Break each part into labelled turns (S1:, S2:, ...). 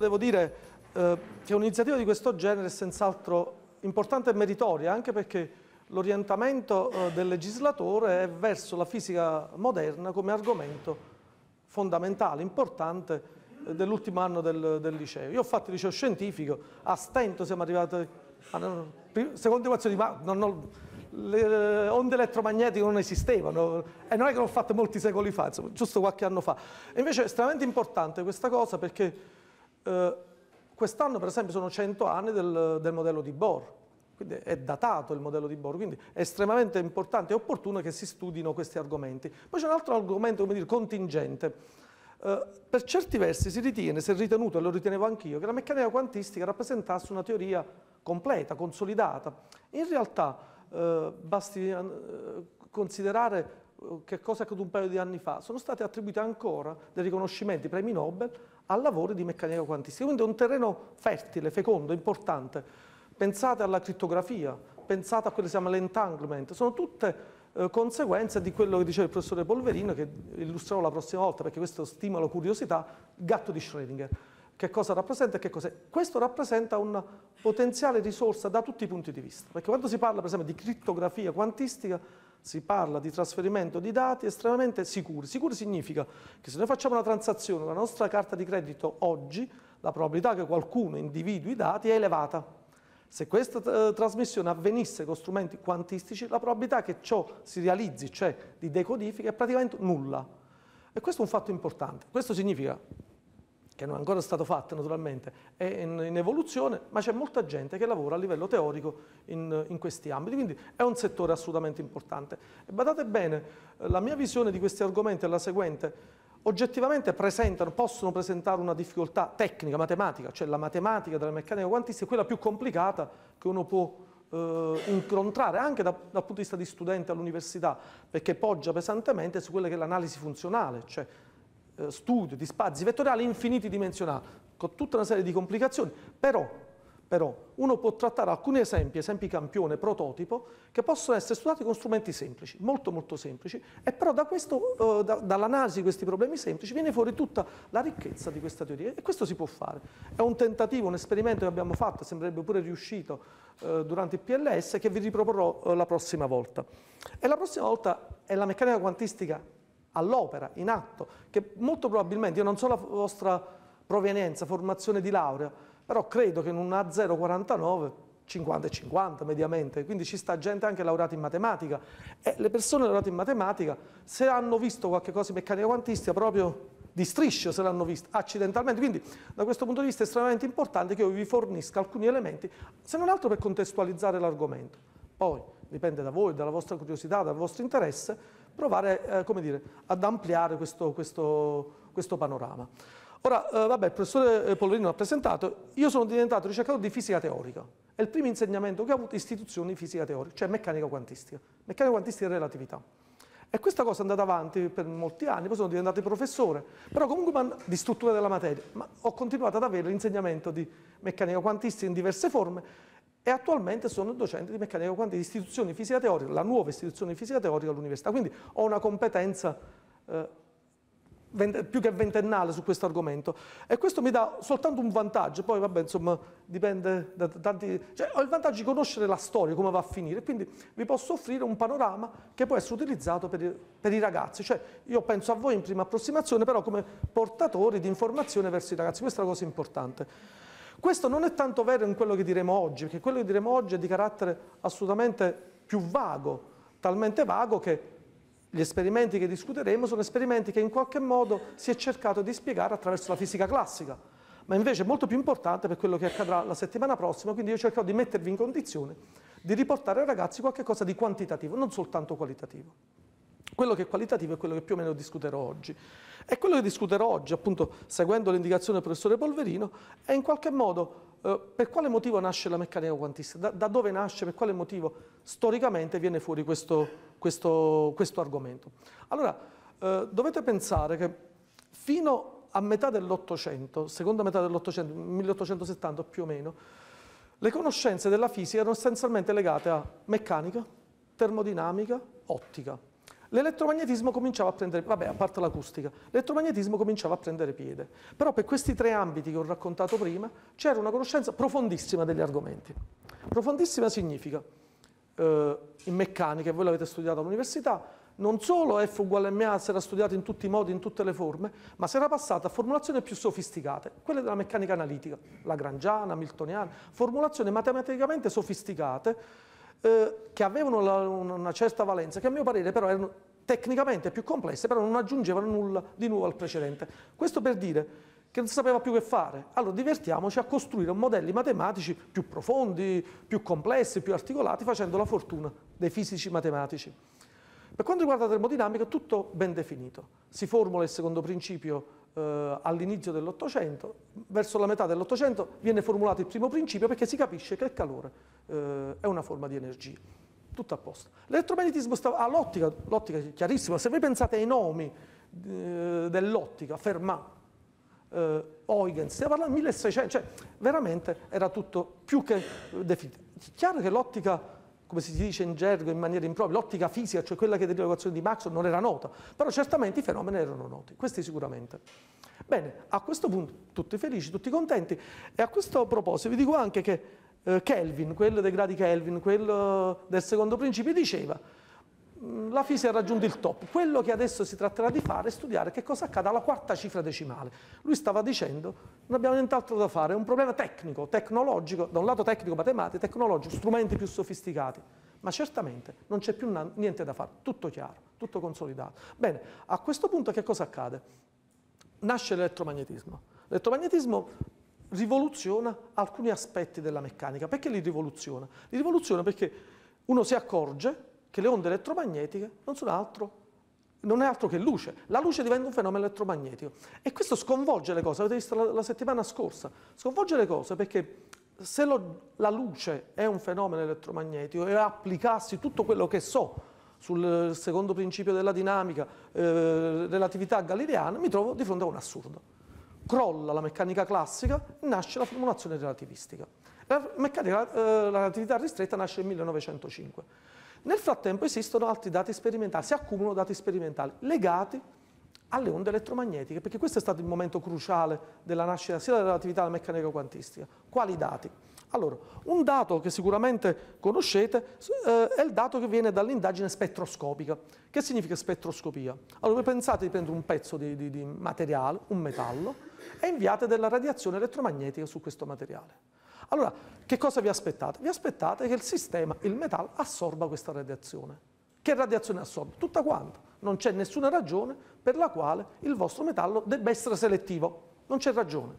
S1: Devo dire eh, che un'iniziativa di questo genere è senz'altro importante e meritoria, anche perché l'orientamento eh, del legislatore è verso la fisica moderna come argomento fondamentale, importante eh, dell'ultimo anno del, del, liceo. Io ho fatto il liceo scientifico, a stento siamo arrivati a seconde equazioni, ma non ho, le onde elettromagnetiche non esistevano e non è che l'ho fatto molti secoli fa, insomma, giusto qualche anno fa. E invece è estremamente importante questa cosa perché eh, quest'anno per esempio sono 100 anni del, del modello di Bohr, quindi è datato il modello di Bohr, quindi è estremamente importante e opportuno che si studino questi argomenti. Poi c'è un altro argomento, come dire, contingente. Eh, per certi versi si ritiene, si è ritenuto, e lo ritenevo anch'io, che la meccanica quantistica rappresentasse una teoria completa, consolidata. In realtà eh, basti eh, considerare eh, che cosa è accaduto un paio di anni fa, sono stati attribuiti ancora dei riconoscimenti, premi Nobel, al lavoro di meccanica quantistica. Quindi è un terreno fertile, fecondo, importante. Pensate alla crittografia, pensate a quello che si chiama l'entanglement, sono tutte eh, conseguenze di quello che diceva il professore Polverino, che illustrerò la prossima volta, perché questo stimola curiosità, il gatto di Schrödinger. Che cosa rappresenta e che cos'è? Questo rappresenta una potenziale risorsa da tutti i punti di vista, perché quando si parla per esempio di crittografia quantistica si parla di trasferimento di dati estremamente sicuri. Sicuri significa che se noi facciamo una transazione con la nostra carta di credito oggi, la probabilità che qualcuno individui i dati è elevata. Se questa eh, trasmissione avvenisse con strumenti quantistici, la probabilità che ciò si realizzi, cioè di decodifica, è praticamente nulla. E questo è un fatto importante. Questo significa che non è ancora stato fatto naturalmente, è in, in evoluzione, ma c'è molta gente che lavora a livello teorico in, in, questi ambiti, quindi è un settore assolutamente importante. E badate bene, la mia visione di questi argomenti è la seguente, oggettivamente presentano, possono presentare una difficoltà tecnica, matematica, cioè la matematica della meccanica quantistica è quella più complicata che uno può eh, incontrare anche da, dal punto di vista di studente all'università, perché poggia pesantemente su quella che è l'analisi funzionale, cioè eh, studio di spazi vettoriali infiniti dimensionali, con tutta una serie di complicazioni, però, però uno può trattare alcuni esempi, esempi campione, prototipo, che possono essere studiati con strumenti semplici, molto molto semplici, e però da eh, da, dall'analisi di questi problemi semplici viene fuori tutta la ricchezza di questa teoria e questo si può fare. È un tentativo, un esperimento che abbiamo fatto, sembrerebbe pure riuscito eh, durante il PLS, che vi riproporrò eh, la prossima volta. E la prossima volta è la meccanica quantistica all'opera, in atto, che molto probabilmente, io non so la vostra provenienza, formazione di laurea, però credo che in un A049 50 e 50 mediamente, quindi ci sta gente anche laureata in matematica e le persone laureate in matematica se hanno visto qualche cosa in meccanica quantistica proprio di striscio se l'hanno vista accidentalmente, quindi da questo punto di vista è estremamente importante che io vi fornisca alcuni elementi, se non altro per contestualizzare l'argomento. Poi dipende da voi, dalla vostra curiosità, dal vostro interesse, provare eh, dire, ad ampliare questo, questo, questo panorama. Ora, eh, vabbè, il professore eh, Pollorino l'ha presentato, io sono diventato ricercatore di fisica teorica, è il primo insegnamento che ho avuto istituzioni di fisica teorica, cioè meccanica quantistica, meccanica quantistica e relatività. E questa cosa è andata avanti per molti anni, poi sono diventato professore, però comunque di struttura della materia, ma ho continuato ad avere l'insegnamento di meccanica quantistica in diverse forme, e attualmente sono docente di meccanica quantistica di istituzione di fisica teorica, la nuova istituzione di fisica teorica all'università. Quindi ho una competenza eh, più che ventennale su questo argomento e questo mi dà soltanto un vantaggio, poi vabbè insomma dipende da tanti... Cioè, ho il vantaggio di conoscere la storia, come va a finire, quindi vi posso offrire un panorama che può essere utilizzato per i, per i ragazzi, cioè io penso a voi in prima approssimazione però come portatori di informazione verso i ragazzi, questa è la cosa importante. Questo non è tanto vero in quello che diremo oggi, perché quello che diremo oggi è di carattere assolutamente più vago, talmente vago che gli esperimenti che discuteremo sono esperimenti che in qualche modo si è cercato di spiegare attraverso la fisica classica, ma invece è molto più importante per quello che accadrà la settimana prossima, quindi io cercherò di mettervi in condizione di riportare ai ragazzi qualcosa di quantitativo, non soltanto qualitativo quello che è qualitativo è quello che più o meno discuterò oggi. E quello che discuterò oggi, appunto, seguendo l'indicazione del professore Polverino, è in qualche modo eh, per quale motivo nasce la meccanica quantistica, da, da, dove nasce, per quale motivo storicamente viene fuori questo, questo, questo argomento. Allora, eh, dovete pensare che fino a metà dell'Ottocento, seconda metà dell'Ottocento, 1870 più o meno, le conoscenze della fisica erano essenzialmente legate a meccanica, termodinamica, ottica l'elettromagnetismo cominciava a prendere, vabbè, a parte l'acustica, l'elettromagnetismo cominciava a prendere piede. Però per questi tre ambiti che ho raccontato prima c'era una conoscenza profondissima degli argomenti. Profondissima significa, eh, in meccanica, voi l'avete studiato all'università, non solo F uguale MA si era studiato in tutti i modi, in tutte le forme, ma si era passata a formulazioni più sofisticate, quelle della meccanica analitica, lagrangiana, miltoniana, formulazioni matematicamente sofisticate, eh, che avevano la, una certa valenza, che a mio parere però erano tecnicamente più complesse, però non aggiungevano nulla di nuovo al precedente. Questo per dire che non si sapeva più che fare. Allora divertiamoci a costruire modelli matematici più profondi, più complessi, più articolati, facendo la fortuna dei fisici matematici. Per quanto riguarda la termodinamica, tutto ben definito. Si formula il secondo principio eh, all'inizio dell'Ottocento, verso la metà dell'Ottocento viene formulato il primo principio perché si capisce che il calore eh, è una forma di energia. Tutto a posto. L'elettromagnetismo ha ah, l'ottica, l'ottica è chiarissima, se voi pensate ai nomi eh, dell'ottica, Fermat, eh, Huygens, stiamo parlando del 1600, cioè veramente era tutto più che definito. Chiaro che l'ottica come si dice in gergo in maniera impropria, l'ottica fisica, cioè quella che dell'equazione di Maxwell non era nota, però certamente i fenomeni erano noti, questi sicuramente. Bene, a questo punto tutti felici, tutti contenti e a questo proposito vi dico anche che eh, Kelvin, quello dei gradi Kelvin, quello eh, del secondo principio, diceva Mm, la fisica ha raggiunto il top. Quello che adesso si tratterà di fare è studiare che cosa accade alla quarta cifra decimale. Lui stava dicendo, non abbiamo nient'altro da fare, è un problema tecnico, tecnologico, da un lato tecnico, matematico, tecnologico, strumenti più sofisticati, ma certamente non c'è più niente da fare, tutto chiaro, tutto consolidato. Bene, a questo punto che cosa accade? Nasce l'elettromagnetismo. L'elettromagnetismo rivoluziona alcuni aspetti della meccanica. Perché li rivoluziona? Li rivoluziona perché uno si accorge che le onde elettromagnetiche non sono altro non è altro che luce. La luce diventa un fenomeno elettromagnetico. E questo sconvolge le cose, avete visto la, la settimana scorsa, sconvolge le cose perché se lo, la luce è un fenomeno elettromagnetico e applicassi tutto quello che so sul secondo principio della dinamica, eh, relatività galileana, mi trovo di fronte a un assurdo. Crolla la meccanica classica, nasce la formulazione relativistica. La, meccanica, eh, la relatività ristretta nasce nel 1905. Nel frattempo esistono altri dati sperimentali, si accumulano dati sperimentali legati alle onde elettromagnetiche, perché questo è stato il momento cruciale della nascita sia della relatività della meccanica quantistica. Quali dati? Allora, un dato che sicuramente conoscete eh, è il dato che viene dall'indagine spettroscopica. Che significa spettroscopia? Allora, voi pensate di prendere un pezzo di, di, di materiale, un metallo, e inviate della radiazione elettromagnetica su questo materiale. Allora, che cosa vi aspettate? Vi aspettate che il sistema, il metallo, assorba questa radiazione. Che radiazione assorbe? Tutta quanta. Non c'è nessuna ragione per la quale il vostro metallo debba essere selettivo. Non c'è ragione.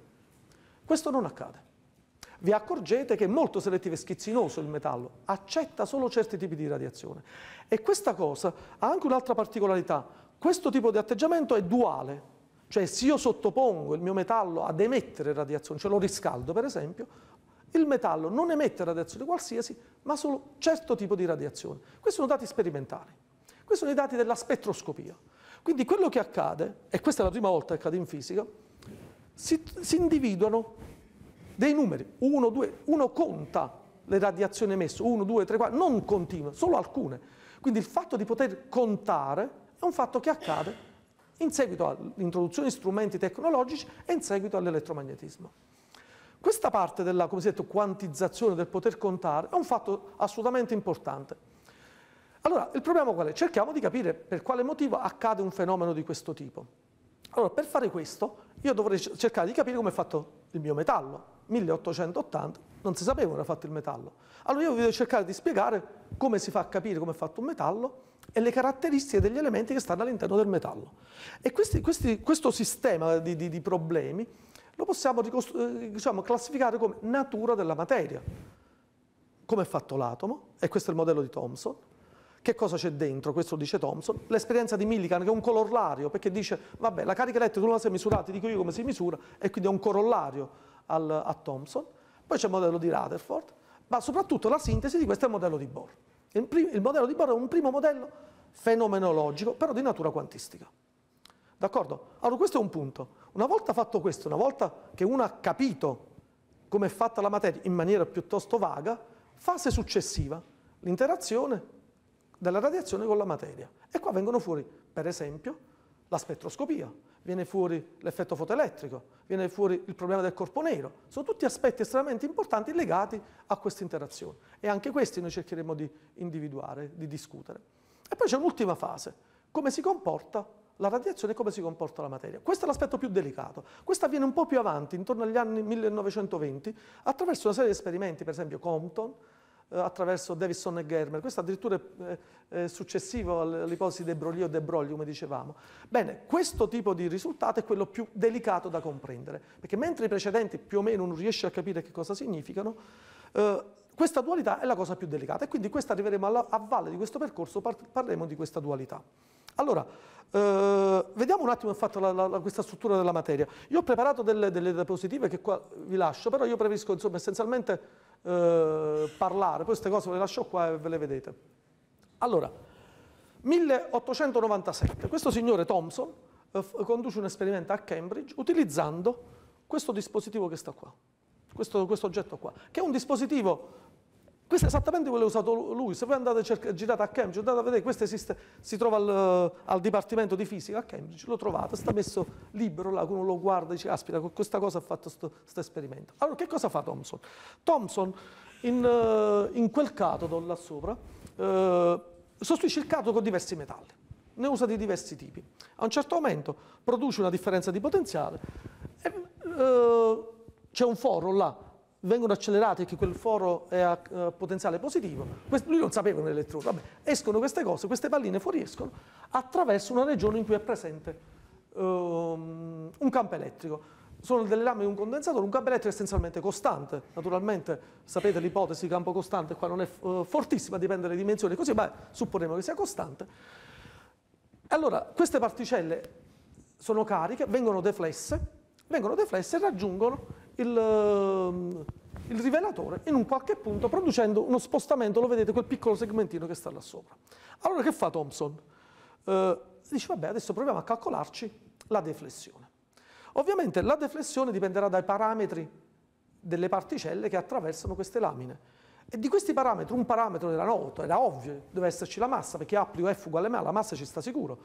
S1: Questo non accade. Vi accorgete che è molto selettivo e schizzinoso il metallo, accetta solo certi tipi di radiazione. E questa cosa ha anche un'altra particolarità. Questo tipo di atteggiamento è duale, cioè se io sottopongo il mio metallo ad emettere radiazione, cioè lo riscaldo per esempio, il metallo non emette radiazione qualsiasi, ma solo certo tipo di radiazione. Questi sono dati sperimentali, questi sono i dati della spettroscopia. Quindi quello che accade, e questa è la prima volta che accade in fisica, si, si individuano dei numeri, uno, due, uno conta le radiazioni emesse, uno, due, tre, quattro, non continue, solo alcune. Quindi il fatto di poter contare è un fatto che accade in seguito all'introduzione di strumenti tecnologici e in seguito all'elettromagnetismo. Questa parte della cosiddetta quantizzazione del poter contare è un fatto assolutamente importante. Allora, il problema qual è? Cerchiamo di capire per quale motivo accade un fenomeno di questo tipo. Allora, per fare questo, io dovrei cercare di capire come è fatto il mio metallo. 1880 non si sapeva come era fatto il metallo. Allora io vi devo cercare di spiegare come si fa a capire come è fatto un metallo e le caratteristiche degli elementi che stanno all'interno del metallo. E questi, questi, questo sistema di, di, di problemi lo possiamo eh, diciamo, classificare come natura della materia. Come è fatto l'atomo, e questo è il modello di Thomson, che cosa c'è dentro, questo lo dice Thomson, l'esperienza di Millikan che è un corollario, perché dice, vabbè, la carica elettrica non la sei misurata, ti dico io come si misura, e quindi è un corollario al, a Thomson. Poi c'è il modello di Rutherford, ma soprattutto la sintesi di questo è il modello di Bohr. Il, il modello di Bohr è un primo modello fenomenologico, però di natura quantistica. D'accordo? Allora questo è un punto. Una volta fatto questo, una volta che uno ha capito come è fatta la materia in maniera piuttosto vaga, fase successiva, l'interazione della radiazione con la materia. E qua vengono fuori, per esempio, la spettroscopia, viene fuori l'effetto fotoelettrico, viene fuori il problema del corpo nero. Sono tutti aspetti estremamente importanti legati a questa interazione. E anche questi noi cercheremo di individuare, di discutere. E poi c'è un'ultima fase, come si comporta la radiazione e come si comporta la materia. Questo è l'aspetto più delicato. Questo avviene un po' più avanti, intorno agli anni 1920, attraverso una serie di esperimenti, per esempio Compton, eh, attraverso Davison e Germer. Questo addirittura è eh, successivo all'ipotesi De Broglie o De Broglie, come dicevamo. Bene, questo tipo di risultato è quello più delicato da comprendere, perché mentre i precedenti più o meno non riesce a capire che cosa significano, eh, questa dualità è la cosa più delicata e quindi questa arriveremo a valle di questo percorso, parleremo di questa dualità. Allora, eh, vediamo un attimo infatti la, la, questa struttura della materia. Io ho preparato delle, delle diapositive che qua vi lascio, però io preferisco insomma, essenzialmente eh, parlare, poi queste cose le lascio qua e ve le vedete. Allora, 1897, questo signore Thomson eh, conduce un esperimento a Cambridge utilizzando questo dispositivo che sta qua, questo, questo oggetto qua, che è un dispositivo questo è esattamente quello che ha usato lui. Se voi andate cerca, girate a Cambridge, andate a vedere, questo esiste, si trova al, al, Dipartimento di Fisica a Cambridge, lo trovate, sta messo libero là, uno lo guarda e dice, aspira, con questa cosa ha fatto questo esperimento. Allora, che cosa fa Thomson? Thomson, in, in quel catodo là sopra, eh, sostituisce il catodo con diversi metalli, ne usa di diversi tipi. A un certo momento produce una differenza di potenziale e eh, c'è un foro là vengono accelerate che quel foro è a uh, eh, potenziale positivo, Questo, lui non sapeva nell'elettrone, vabbè, escono queste cose, queste palline fuoriescono attraverso una regione in cui è presente um, un campo elettrico. Sono delle lame di un condensatore, un campo elettrico essenzialmente costante, naturalmente sapete l'ipotesi di campo costante qua non è uh, fortissima, dipende dalle dimensioni, così, ma supponiamo che sia costante. Allora, queste particelle sono cariche, vengono deflesse, vengono deflesse e raggiungono il, ehm, il rivelatore in un qualche punto producendo uno spostamento, lo vedete quel piccolo segmentino che sta là sopra. Allora che fa Thomson? Eh, dice vabbè adesso proviamo a calcolarci la deflessione. Ovviamente la deflessione dipenderà dai parametri delle particelle che attraversano queste lamine. E di questi parametri, un parametro era noto, era ovvio, deve esserci la massa, perché A più F uguale a M, la massa ci sta sicuro.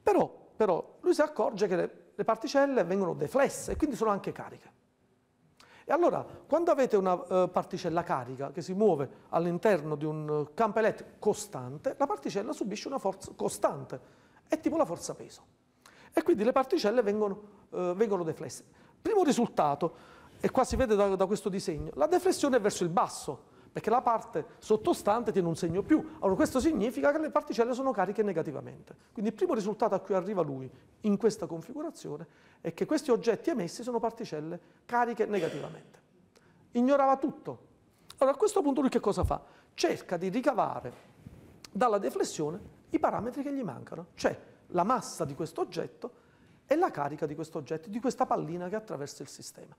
S1: Però, però lui si accorge che le, le particelle vengono deflesse e quindi sono anche cariche. E allora, quando avete una eh, particella carica che si muove all'interno di un eh, campo elettrico costante, la particella subisce una forza costante, è tipo la forza peso. E quindi le particelle vengono, eh, vengono deflesse. Primo risultato, e qua si vede da, da questo disegno, la deflessione è verso il basso, perché la parte sottostante tiene un segno più. Allora questo significa che le particelle sono cariche negativamente. Quindi il primo risultato a cui arriva lui in questa configurazione è che questi oggetti emessi sono particelle cariche negativamente. Ignorava tutto. Allora a questo punto lui che cosa fa? Cerca di ricavare dalla deflessione i parametri che gli mancano, cioè la massa di questo oggetto e la carica di questo oggetto, di questa pallina che attraversa il sistema,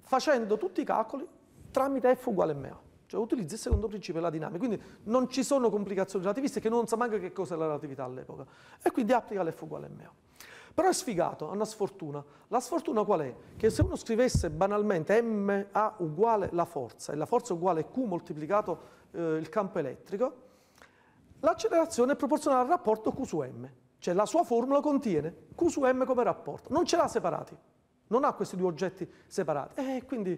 S1: facendo tutti i calcoli tramite F uguale MA. Cioè utilizza il secondo principio della dinamica, quindi non ci sono complicazioni relativiste che non sa manca che cosa è la relatività all'epoca e quindi applica l'F uguale a MO. Però è sfigato, ha una sfortuna. La sfortuna qual è? Che se uno scrivesse banalmente MA uguale la forza e la forza uguale Q moltiplicato eh, il campo elettrico, l'accelerazione è proporzionale al rapporto Q su M. Cioè la sua formula contiene Q su M come rapporto, non ce l'ha separati, non ha questi due oggetti separati. E eh, quindi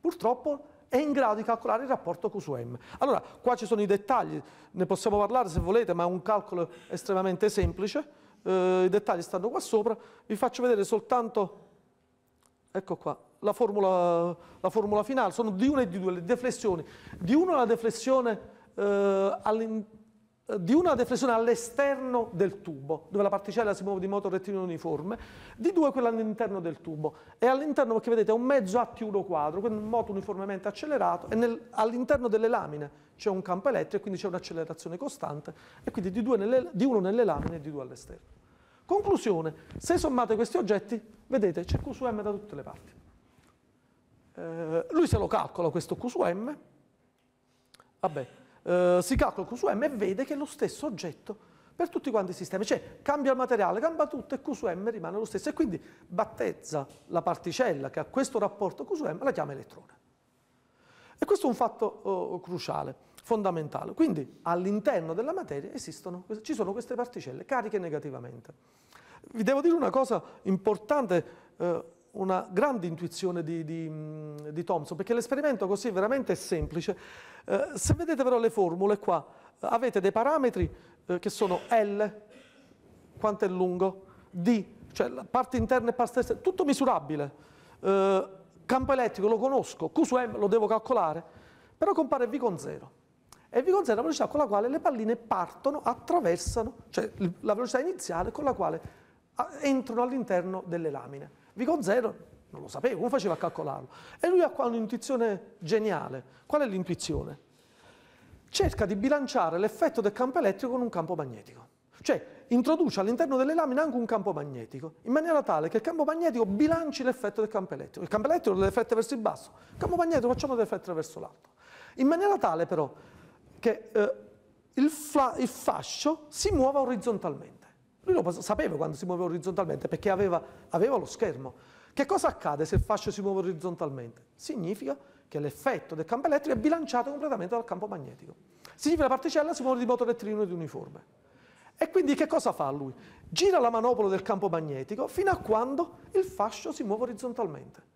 S1: purtroppo è in grado di calcolare il rapporto Q su M. Allora, qua ci sono i dettagli, ne possiamo parlare se volete, ma è un calcolo estremamente semplice, eh, i dettagli stanno qua sopra, vi faccio vedere soltanto, ecco qua, la formula, la formula finale, sono di 1 e di 2 le deflessioni, di uno la deflessione eh, all'interno eh, di una deflessione all'esterno del tubo, dove la particella si muove di moto rettilineo uniforme, di due quella all'interno del tubo. E all'interno, perché vedete, è un mezzo a più 1 quadro, quindi un moto uniformemente accelerato, e all'interno delle lamine c'è un campo elettrico, quindi c'è un'accelerazione costante, e quindi di, nelle, di uno nelle lamine e di due all'esterno. Conclusione, se sommate questi oggetti, vedete, c'è Q su M da tutte le parti. Eh, lui se lo calcola questo Q su M, vabbè, eh, si calcola Q su M e vede che è lo stesso oggetto per tutti quanti i sistemi, cioè cambia il materiale, cambia tutto e Q su M rimane lo stesso e quindi battezza la particella che ha questo rapporto Q su M, la chiama elettrone. E questo è un fatto eh, cruciale, fondamentale. Quindi all'interno della materia esistono, ci sono queste particelle cariche negativamente. Vi devo dire una cosa importante, eh, una grande intuizione di, di, di Thompson, perché l'esperimento così è veramente semplice. Eh, se vedete però le formule qua, eh, avete dei parametri eh, che sono L, quanto è lungo, D, cioè la parte interna e parte esterna, tutto misurabile. Eh, campo elettrico lo conosco, Q su M lo devo calcolare, però compare V con 0. E V con 0 è la velocità con la quale le palline partono, attraversano, cioè la velocità iniziale con la quale entrano all'interno delle lamine. Vico zero non lo sapeva, come faceva a calcolarlo? E lui ha qua un'intuizione geniale. Qual è l'intuizione? Cerca di bilanciare l'effetto del campo elettrico con un campo magnetico. Cioè, introduce all'interno delle lamine anche un campo magnetico, in maniera tale che il campo magnetico bilanci l'effetto del campo elettrico. Il campo elettrico lo deflette verso il basso, il campo magnetico facciamo deve verso l'alto. In maniera tale però che eh, il, il fascio si muova orizzontalmente. Lui lo sapeva quando si muoveva orizzontalmente perché aveva, aveva lo schermo. Che cosa accade se il fascio si muove orizzontalmente? Significa che l'effetto del campo elettrico è bilanciato completamente dal campo magnetico. Significa che la particella si muove di moto rettilineo ed uniforme. E quindi che cosa fa lui? Gira la manopola del campo magnetico fino a quando il fascio si muove orizzontalmente.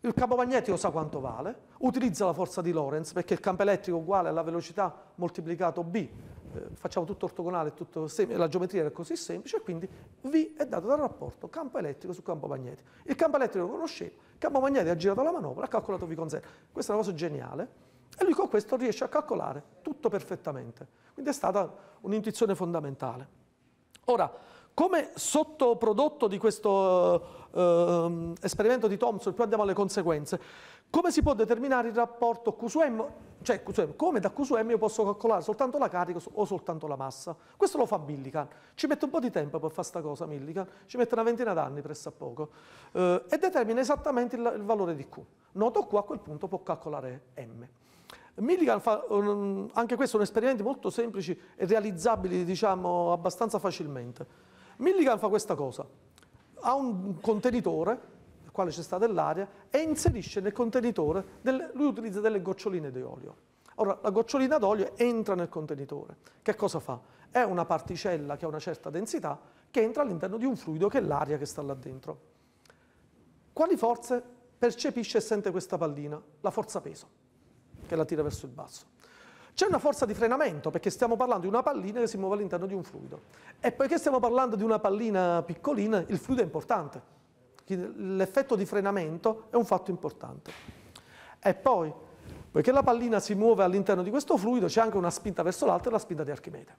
S1: Il campo magnetico sa quanto vale, utilizza la forza di Lorentz perché il campo elettrico è uguale alla velocità moltiplicato b facciamo tutto ortogonale, tutto la geometria era così semplice, quindi V è dato dal rapporto campo elettrico su campo magnetico. Il campo elettrico lo conoscevo, il campo magnetico ha girato la manovra, ha calcolato V con Z. Questa è una cosa geniale e lui con questo riesce a calcolare tutto perfettamente. Quindi è stata un'intuizione fondamentale. Ora, come sottoprodotto di questo eh, esperimento di Thomson, più andiamo alle conseguenze, come si può determinare il rapporto Q su M? cioè QSM, come da Q su M io posso calcolare soltanto la carica o soltanto la massa? Questo lo fa Millikan, ci mette un po' di tempo per fare questa cosa Millikan, ci mette una ventina d'anni presso a poco, eh, e determina esattamente il, il valore di Q. Noto qua, a quel punto può calcolare M. Millikan fa um, anche questo è un molto semplici e realizzabili, diciamo abbastanza facilmente. Milligan fa questa cosa, ha un contenitore nel quale c'è stata dell'aria e inserisce nel contenitore, delle, lui utilizza delle goccioline di olio. Ora, la gocciolina d'olio entra nel contenitore. Che cosa fa? È una particella che ha una certa densità che entra all'interno di un fluido che è l'aria che sta là dentro. Quali forze percepisce e sente questa pallina? La forza peso, che la tira verso il basso. C'è una forza di frenamento perché stiamo parlando di una pallina che si muove all'interno di un fluido. E poiché stiamo parlando di una pallina piccolina, il fluido è importante. L'effetto di frenamento è un fatto importante. E poi, poiché la pallina si muove all'interno di questo fluido, c'è anche una spinta verso l'alto e la spinta di Archimede.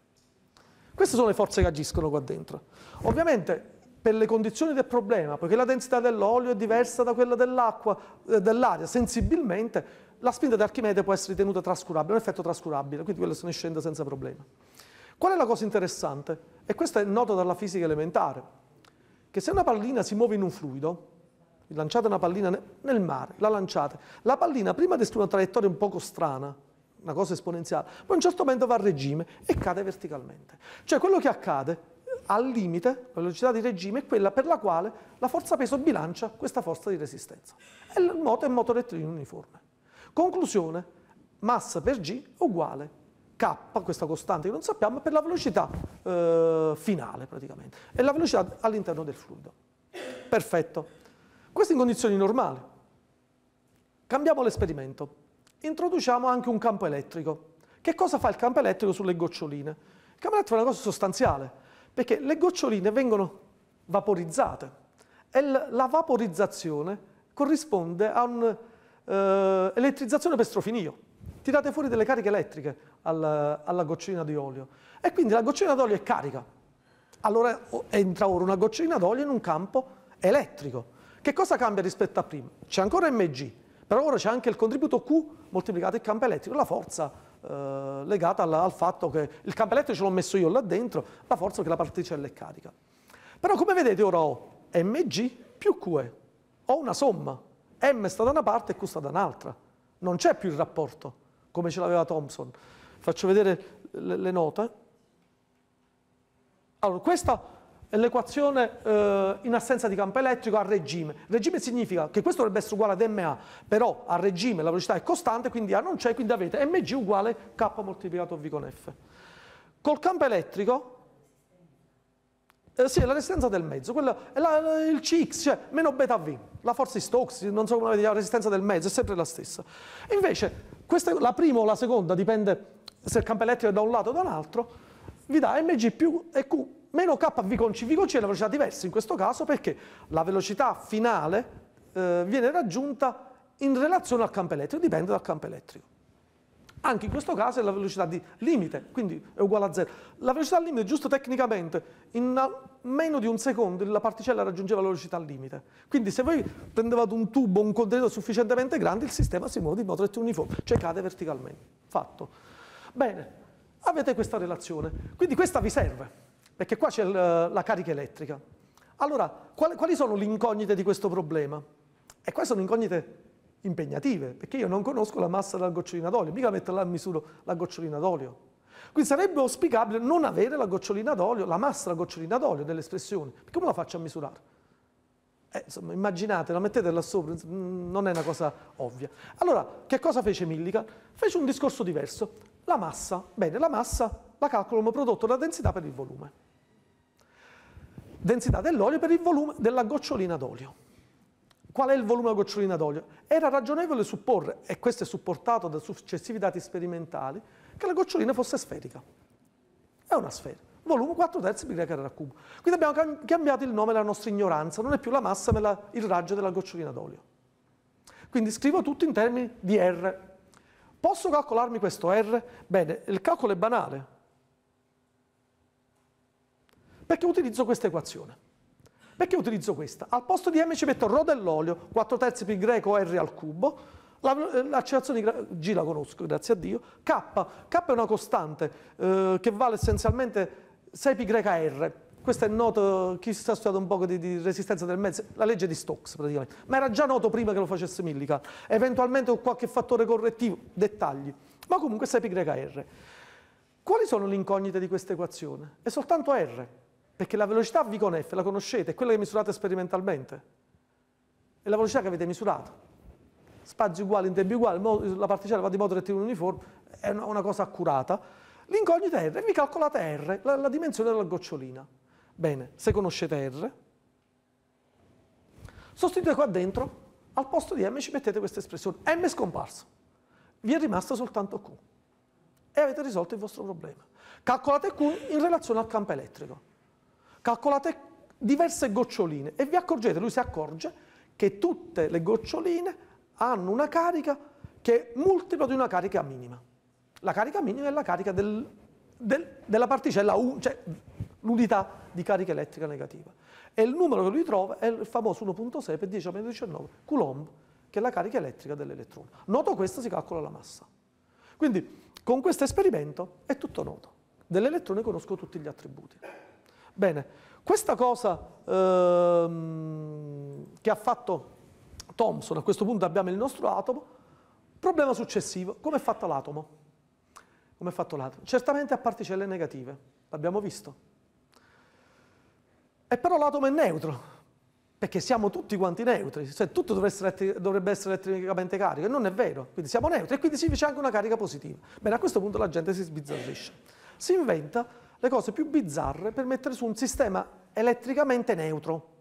S1: Queste sono le forze che agiscono qua dentro. Ovviamente per le condizioni del problema, poiché la densità dell'olio è diversa da quella dell'acqua, eh, dell'aria, sensibilmente la spinta di Archimede può essere ritenuta trascurabile, un effetto trascurabile, quindi quello se ne scende senza problema. Qual è la cosa interessante? E questo è noto dalla fisica elementare, che se una pallina si muove in un fluido, lanciate una pallina nel mare, la lanciate, la pallina prima descrive una traiettoria un poco strana, una cosa esponenziale, poi a un certo momento va a regime e cade verticalmente. Cioè quello che accade al limite, la velocità di regime, è quella per la quale la forza peso bilancia questa forza di resistenza. E il moto è un motoretto in uniforme. Conclusione, massa per G uguale K, questa costante che non sappiamo, per la velocità eh, finale praticamente, e la velocità all'interno del fluido. Perfetto. Questo in condizioni normali. Cambiamo l'esperimento. Introduciamo anche un campo elettrico. Che cosa fa il campo elettrico sulle goccioline? Il campo elettrico è una cosa sostanziale, perché le goccioline vengono vaporizzate e la vaporizzazione corrisponde a un eh, elettrizzazione per strofinio. Tirate fuori delle cariche elettriche alla, alla goccina di olio. E quindi la goccina d'olio è carica. Allora entra ora una goccina d'olio in un campo elettrico. Che cosa cambia rispetto a prima? C'è ancora MG, però ora c'è anche il contributo Q moltiplicato il campo elettrico, la forza eh, legata al, al, fatto che il campo elettrico ce l'ho messo io là dentro, la forza che la particella è carica. Però come vedete ora ho MG più QE, ho una somma, M sta da una parte e Q sta da un'altra. Non c'è più il rapporto, come ce l'aveva Thomson. Faccio vedere le, le note. Allora, questa è l'equazione eh, in assenza di campo elettrico a regime. Regime significa che questo dovrebbe essere uguale ad MA, però a regime la velocità è costante, quindi A non c'è, quindi avete MG uguale K moltiplicato V con F. Col campo elettrico eh, sì, la resistenza del mezzo, quella, la, il CX, cioè meno beta V, la forza di Stokes, non so come vedete, la resistenza del mezzo, è sempre la stessa. Invece, questa, la prima o la seconda, dipende se il campo elettrico è da un lato o da un altro, vi dà mg più EQ meno kv con c, v con c è una velocità diversa in questo caso perché la velocità finale eh, viene raggiunta in relazione al campo elettrico, dipende dal campo elettrico. Anche in questo caso è la velocità di limite, quindi è uguale a zero. La velocità limite, giusto tecnicamente, in meno di un secondo la particella raggiungeva la velocità limite. Quindi se voi prendevate un tubo, un contenitore sufficientemente grande, il sistema si muove in modo retto uniforme, cioè cade verticalmente. Fatto. Bene, avete questa relazione. Quindi questa vi serve, perché qua c'è la carica elettrica. Allora, quali sono le incognite di questo problema? E qua sono incognite impegnative, perché io non conosco la massa della gocciolina d'olio, mica metterla a misura la gocciolina d'olio. Quindi sarebbe auspicabile non avere la gocciolina d'olio, la massa della gocciolina d'olio dell'espressione, perché come la faccio a misurare? Eh, insomma, immaginate, la mettete là sopra, mm, non è una cosa ovvia. Allora, che cosa fece Millica? Fece un discorso diverso. La massa, bene, la massa la calcolo come prodotto della densità per il volume. Densità dell'olio per il volume della gocciolina d'olio. Qual è il volume della gocciolina d'olio? Era ragionevole supporre, e questo è supportato da successivi dati sperimentali, che la gocciolina fosse sferica. È una sfera. Volume 4 terzi pi carrera al cubo. Quindi abbiamo cambiato il nome della nostra ignoranza, non è più la massa ma la, il raggio della gocciolina d'olio. Quindi scrivo tutto in termini di R. Posso calcolarmi questo R? Bene, il calcolo è banale, perché utilizzo questa equazione. Perché utilizzo questa? Al posto di M ci metto Rho dell'olio, 4 terzi pi greco R al cubo, l'accelerazione di G la conosco, grazie a Dio, K, K è una costante eh, che vale essenzialmente 6 pi greca R, questo è noto, chi si sta studiando un po' di, di, resistenza del mezzo, la legge di Stokes praticamente, ma era già noto prima che lo facesse Millica, eventualmente con qualche fattore correttivo, dettagli, ma comunque 6 R. Quali sono le incognite di questa equazione? È soltanto R, perché la velocità V con F la conoscete, è quella che misurate sperimentalmente. È la velocità che avete misurato. Spazio uguale, in tempi uguali, la particella va di modo rettilineare uniforme, è una, cosa accurata. L'incognita R, vi calcolate R, la, la dimensione della gocciolina. Bene, se conoscete R, sostituite qua dentro, al posto di M ci mettete questa espressione, M è scomparso, vi è rimasto soltanto Q e avete risolto il vostro problema. Calcolate Q in relazione al campo elettrico calcolate diverse goccioline e vi accorgete, lui si accorge, che tutte le goccioline hanno una carica che è multipla di una carica minima. La carica minima è la carica del, del, della particella, U, cioè l'unità di carica elettrica negativa. E il numero che lui trova è il famoso 1.6 per 10 meno 19 coulomb, che è la carica elettrica dell'elettrone. Noto questo si calcola la massa. Quindi con questo esperimento è tutto noto. Dell'elettrone conosco tutti gli attributi. Bene, questa cosa ehm, che ha fatto Thomson, a questo punto abbiamo il nostro atomo, problema successivo, come è fatto l'atomo? Come è fatto l'atomo? Certamente a particelle negative, l'abbiamo visto. E però l'atomo è neutro, perché siamo tutti quanti neutri, cioè tutto dovrebbe essere elettricamente carico, e non è vero, quindi siamo neutri, e quindi si c'è anche una carica positiva. Bene, a questo punto la gente si sbizzarrisce. Si inventa le cose più bizzarre per mettere su un sistema elettricamente neutro.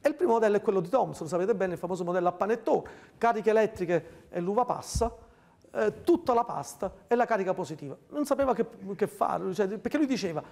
S1: E il primo modello è quello di Thomson, sapete bene, il famoso modello a panettone, cariche elettriche e l'uva passa, eh, tutta la pasta e la carica positiva. Non sapeva che, che fare, cioè, perché lui diceva,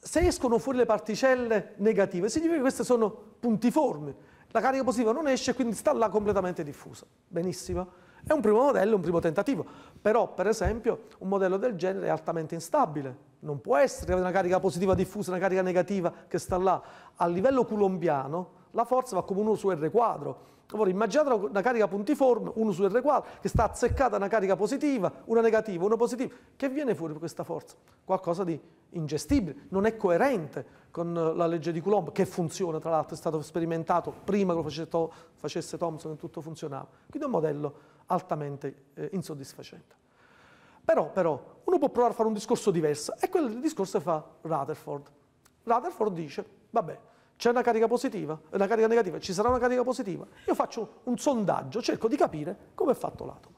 S1: se escono fuori le particelle negative, significa che queste sono puntiformi, la carica positiva non esce e quindi sta là completamente diffusa. Benissimo. È un primo modello, un primo tentativo, però per esempio un modello del genere è altamente instabile, non può essere una carica positiva diffusa, una carica negativa che sta là. A livello coulombiano la forza va come 1 su R quadro. Allora immaginate una carica puntiforme, 1 su R quadro, che sta azzeccata una carica positiva, una negativa, una positiva. Che viene fuori questa forza? Qualcosa di ingestibile, non è coerente con la legge di Coulomb, che funziona tra l'altro, è stato sperimentato prima che lo facesse, Thomson e tutto funzionava. Quindi è un modello altamente eh, insoddisfacente. Però, però, uno può provare a fare un discorso diverso e quel discorso fa Rutherford. Rutherford dice, vabbè, c'è una carica positiva, una carica negativa, ci sarà una carica positiva. Io faccio un sondaggio, cerco di capire come è fatto l'atomo.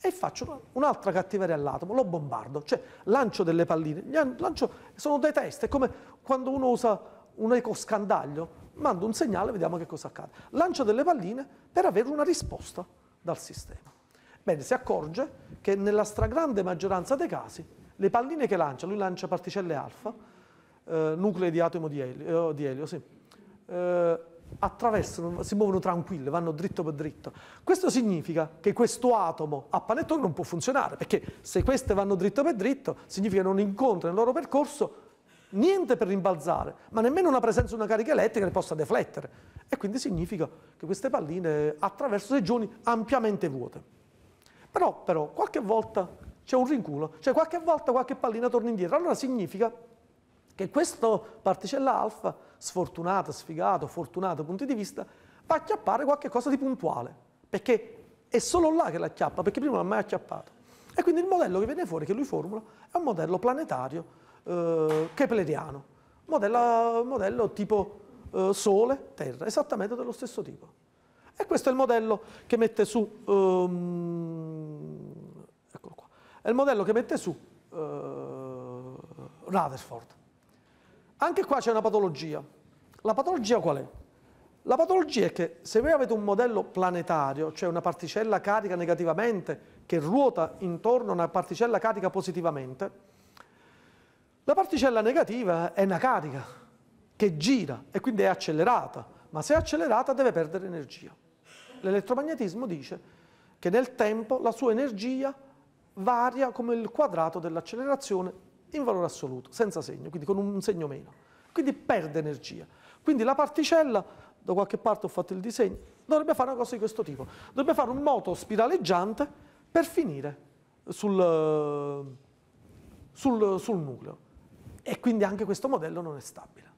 S1: E faccio un'altra cattiveria all'atomo, lo bombardo, cioè lancio delle palline, lancio, sono dei test, è come quando uno usa un ecoscandaglio, mando un segnale, vediamo che cosa accade. Lancio delle palline per avere una risposta dal sistema. Bene, si accorge che nella stragrande maggioranza dei casi le palline che lancia, lui lancia particelle alfa, eh, nuclei di atomo di elio, eh, di elio sì, eh, attraversano, si muovono tranquille, vanno dritto per dritto. Questo significa che questo atomo a panettone non può funzionare, perché se queste vanno dritto per dritto, significa che non incontrano nel loro percorso niente per rimbalzare, ma nemmeno una presenza di una carica elettrica le possa deflettere. E quindi significa che queste palline attraverso regioni ampiamente vuote. Però, però, qualche volta c'è un rinculo, cioè qualche volta qualche pallina torna indietro. Allora significa che questa particella alfa, sfortunata, sfigato, fortunato punti di vista, va a acchiappare qualche cosa di puntuale, perché è solo là che l'acchiappa, perché prima non l'ha mai acchiappato. E quindi il modello che viene fuori, che lui formula, è un modello planetario eh, kepleriano, modella, modello tipo eh, Sole, Terra, esattamente dello stesso tipo. E questo è il modello che mette su, um, eccolo qua, è il modello che mette su uh, Rutherford. Anche qua c'è una patologia. La patologia qual è? La patologia è che se voi avete un modello planetario, cioè una particella carica negativamente che ruota intorno a una particella carica positivamente, la particella negativa è una carica che gira e quindi è accelerata, ma se è accelerata deve perdere energia. L'elettromagnetismo dice che nel tempo la sua energia varia come il quadrato dell'accelerazione in valore assoluto, senza segno, quindi con un segno meno. Quindi perde energia. Quindi la particella, da qualche parte ho fatto il disegno, dovrebbe fare una cosa di questo tipo. Dovrebbe fare un moto spiraleggiante per finire sul, sul, sul nucleo. E quindi anche questo modello non è stabile.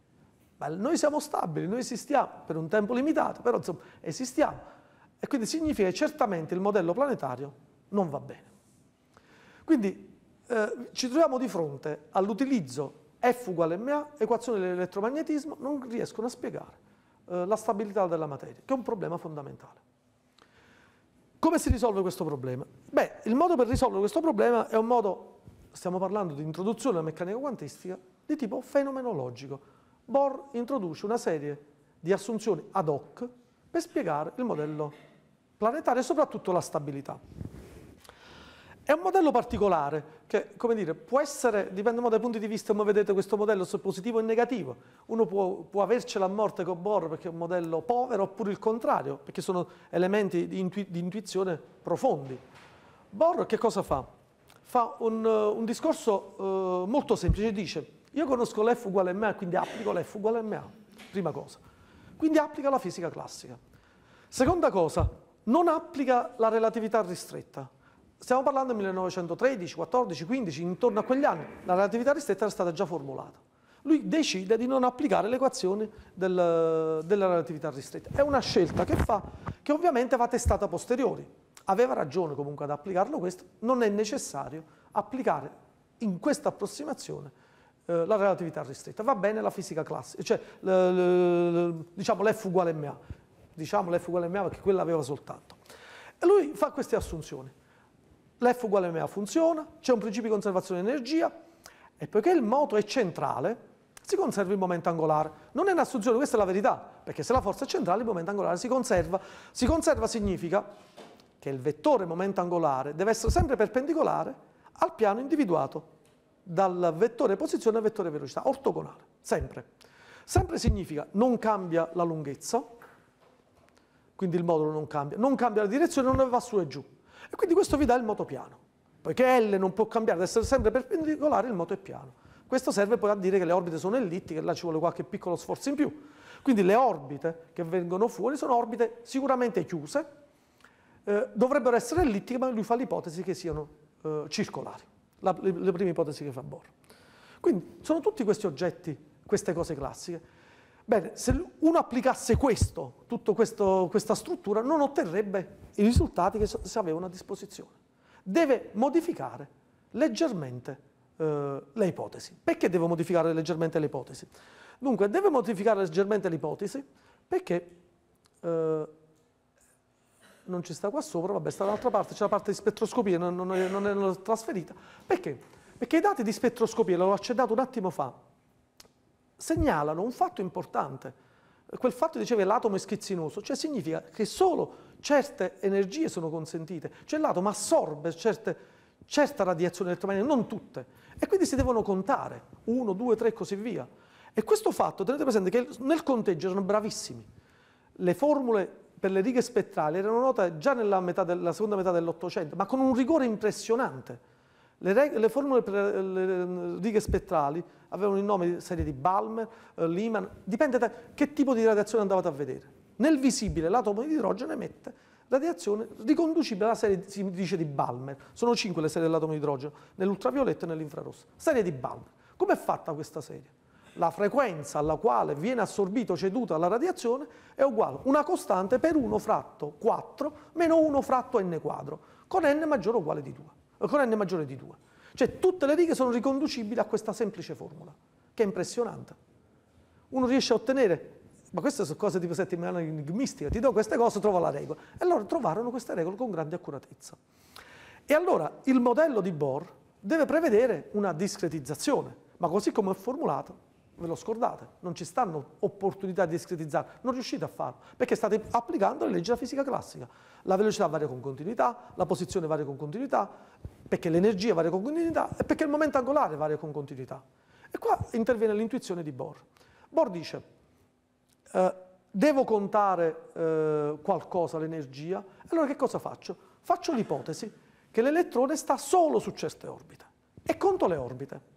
S1: Ma noi siamo stabili, noi esistiamo per un tempo limitato, però insomma esistiamo. E quindi significa che certamente il modello planetario non va bene. Quindi eh, ci troviamo di fronte all'utilizzo F uguale MA, equazioni dell'elettromagnetismo, non riescono a spiegare eh, la stabilità della materia, che è un problema fondamentale. Come si risolve questo problema? Beh, il modo per risolvere questo problema è un modo stiamo parlando di introduzione alla meccanica quantistica di tipo fenomenologico. Bohr introduce una serie di assunzioni ad hoc per spiegare il modello planetario e soprattutto la stabilità. È un modello particolare che, come dire, può essere, dipende dai punti di vista come vedete questo modello, se positivo o negativo. Uno può, può, avercela a morte con Bohr perché è un modello povero, oppure il contrario, perché sono elementi di, intu di intuizione profondi. Bohr che cosa fa? fa un, eh, un discorso eh, molto semplice, dice io conosco l'F uguale a MA, quindi applico l'F uguale a MA, prima cosa. Quindi applica la fisica classica. Seconda cosa, non applica la relatività ristretta. Stiamo parlando del 1913, 1914, 15, intorno a quegli anni. La relatività ristretta era stata già formulata. Lui decide di non applicare l'equazione del, della relatività ristretta. È una scelta che fa, che ovviamente va testata a posteriori aveva ragione comunque ad applicarlo questo, non è necessario applicare in questa approssimazione eh, la relatività ristretta. Va bene la fisica classica, cioè diciamo l'F uguale MA, diciamo l'F uguale MA perché quella aveva soltanto. E lui fa queste assunzioni. L'F uguale MA funziona, c'è un principio di conservazione di energia e poiché il moto è centrale, si conserva il momento angolare. Non è un'assunzione, questa è la verità, perché se la forza è centrale il momento angolare si conserva. Si conserva significa che il vettore momento angolare, deve essere sempre perpendicolare al piano individuato dal vettore posizione al vettore velocità, ortogonale, sempre. Sempre significa non cambia la lunghezza, quindi il modulo non cambia, non cambia la direzione, non va su e giù. E quindi questo vi dà il moto piano. Poiché L non può cambiare, deve essere sempre perpendicolare, il moto è piano. Questo serve poi a dire che le orbite sono ellittiche, là ci vuole qualche piccolo sforzo in più. Quindi le orbite che vengono fuori sono orbite sicuramente chiuse, eh, dovrebbero essere ellittiche, ma lui fa l'ipotesi che siano eh, circolari, la, le, le, prime ipotesi che fa Bohr. Quindi sono tutti questi oggetti, queste cose classiche. Bene, se uno applicasse questo, tutta questa struttura, non otterrebbe i risultati che si avevano a disposizione. Deve modificare leggermente eh, le ipotesi. Perché devo modificare leggermente le ipotesi? Dunque, deve modificare leggermente le ipotesi perché eh, non ci sta qua sopra, vabbè, sta dall'altra parte, c'è la parte di spettroscopia, non, non, non è, è trasferita. Perché? Perché i dati di spettroscopia, l'ho accennato un attimo fa, segnalano un fatto importante. Quel fatto diceva che l'atomo è schizzinoso, cioè significa che solo certe energie sono consentite, cioè l'atomo assorbe certe, certa radiazione elettromagnetica, non tutte, e quindi si devono contare, 1, 2, 3 e così via. E questo fatto, tenete presente che nel conteggio erano bravissimi, le formule per le righe spettrali erano note già nella metà del, seconda metà dell'Ottocento, ma con un rigore impressionante. Le, le, formule per le righe spettrali avevano il nome di serie di Balmer, eh, Lehman, dipende da che tipo di radiazione andavate a vedere. Nel visibile l'atomo di idrogeno emette radiazione riconducibile alla serie, si dice, di Balmer. Sono cinque le serie dell'atomo di idrogeno, nell'ultravioletto e nell'infrarosso. Serie di Balmer. Com'è fatta questa serie? la frequenza alla quale viene assorbito o ceduta la radiazione è uguale a una costante per 1 fratto 4 meno 1 fratto n quadro, con n maggiore o uguale di 2, eh, con n maggiore di 2. Cioè tutte le righe sono riconducibili a questa semplice formula, che è impressionante. Uno riesce a ottenere, ma queste sono cose tipo settimana enigmistica, ti do queste cose, trova la regola. E loro trovarono queste regole con grande accuratezza. E allora il modello di Bohr deve prevedere una discretizzazione, ma così come è formulato ve lo scordate, non ci stanno opportunità di discretizzare, non riuscite a farlo, perché state applicando le leggi della fisica classica. La velocità varia con continuità, la posizione varia con continuità, perché l'energia varia con continuità e perché il momento angolare varia con continuità. E qua interviene l'intuizione di Bohr. Bohr dice, eh, devo contare eh, qualcosa, l'energia, allora che cosa faccio? Faccio l'ipotesi che l'elettrone sta solo su certe orbite e conto le orbite.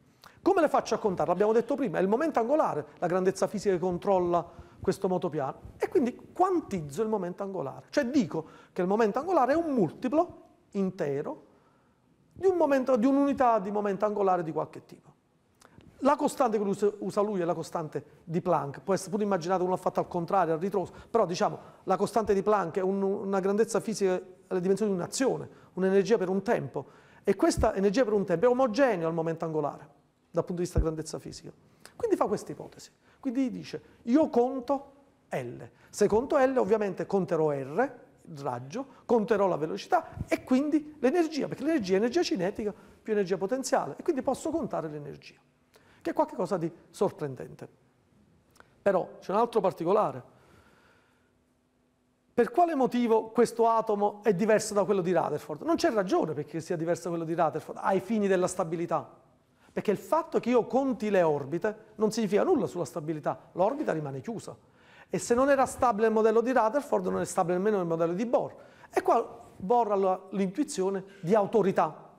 S1: Come le faccio a contare? L'abbiamo detto prima, è il momento angolare la grandezza fisica che controlla questo motopiano. E quindi quantizzo il momento angolare. Cioè dico che il momento angolare è un multiplo intero di, un'unità un di momento angolare di qualche tipo. La costante che usa lui è la costante di Planck, può essere pure immaginata uno fatto al contrario, al ritroso, però diciamo la costante di Planck è un, una grandezza fisica alla dimensione di un'azione, un'energia per un tempo, e questa energia per un tempo è omogenea al momento angolare dal punto di vista grandezza fisica. Quindi fa questa ipotesi. Quindi dice, io conto L. Se conto L ovviamente conterò R, il raggio, conterò la velocità e quindi l'energia, perché l'energia è energia cinetica più energia potenziale e quindi posso contare l'energia, che è qualcosa di sorprendente. Però c'è un altro particolare. Per quale motivo questo atomo è diverso da quello di Rutherford? Non c'è ragione perché sia diverso da quello di Rutherford, ai fini della stabilità. Perché il fatto che io conti le orbite non significa nulla sulla stabilità, l'orbita rimane chiusa. E se non era stabile il modello di Rutherford, non è stabile nemmeno il modello di Bohr. E qua Bohr ha l'intuizione di autorità,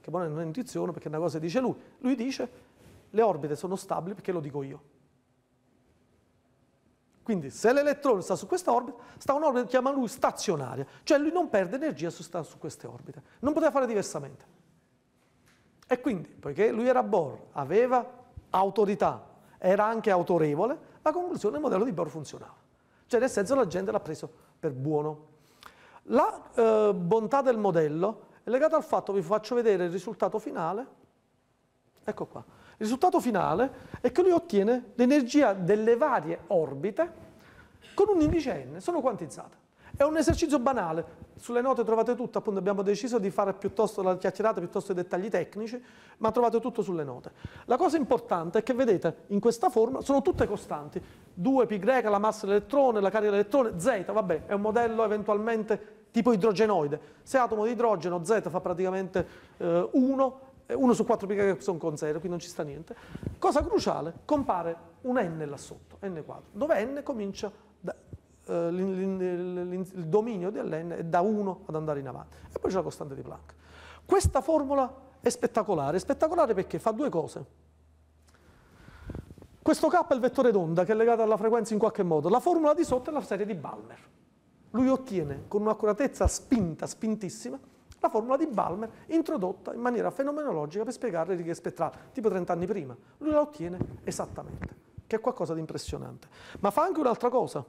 S1: che poi non è un'intuizione perché è una cosa che dice lui. Lui dice le orbite sono stabili perché lo dico io. Quindi se l'elettrone sta su questa orbita, sta un'orbita che chiama lui stazionaria, cioè lui non perde energia se sta su queste orbite. Non poteva fare diversamente. E quindi, poiché lui era Bohr, aveva autorità, era anche autorevole, la conclusione del modello di Bohr funzionava. Cioè, nel senso, la gente l'ha preso per buono. La eh, bontà del modello è legata al fatto, vi faccio vedere il risultato finale, ecco qua, il risultato finale è che lui ottiene l'energia delle varie orbite con un indice n, sono quantizzate. È un esercizio banale, sulle note trovate tutto, appunto abbiamo deciso di fare piuttosto la chiacchierata piuttosto i dettagli tecnici, ma trovate tutto sulle note. La cosa importante è che vedete in questa forma sono tutte costanti, 2 π la massa dell'elettrone, la carica dell'elettrone, z, vabbè, è un modello eventualmente tipo idrogenoide. Se atomo di idrogeno z fa praticamente 1, eh, 1 su 4 π sono con 0, quindi non ci sta niente. Cosa cruciale, compare un n là sotto, n quadro, dove n comincia a eh, il dominio dell'n è da 1 ad andare in avanti. E poi c'è la costante di Planck. Questa formula è spettacolare, è spettacolare perché fa due cose. Questo K è il vettore d'onda che è legato alla frequenza in qualche modo, la formula di sotto è la serie di Balmer. Lui ottiene con un'accuratezza spinta, spintissima, la formula di Balmer introdotta in maniera fenomenologica per spiegare le righe spettrali, tipo 30 anni prima. Lui la ottiene esattamente, che è qualcosa di impressionante. Ma fa anche un'altra cosa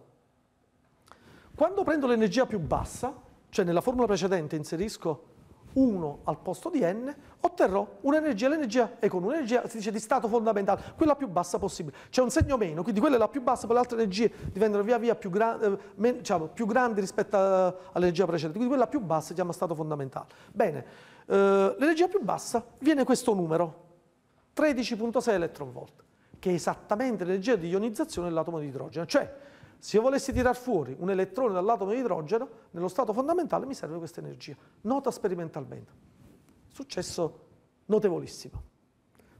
S1: quando prendo l'energia più bassa, cioè nella formula precedente inserisco 1 al posto di n, otterrò un'energia, l'energia è con un'energia, si dice di stato fondamentale, quella più bassa possibile. C'è un segno meno, quindi quella è la più bassa, poi le altre energie diventano via via più, gra eh, meno, diciamo, più grandi rispetto all'energia precedente, quindi quella più bassa si chiama stato fondamentale. Bene, eh, l'energia più bassa viene questo numero, 13.6 electron volt, che è esattamente l'energia di ionizzazione dell'atomo di idrogeno, cioè se io volessi tirar fuori un elettrone dall'atomo di idrogeno, nello stato fondamentale mi serve questa energia, nota sperimentalmente. Successo notevolissimo.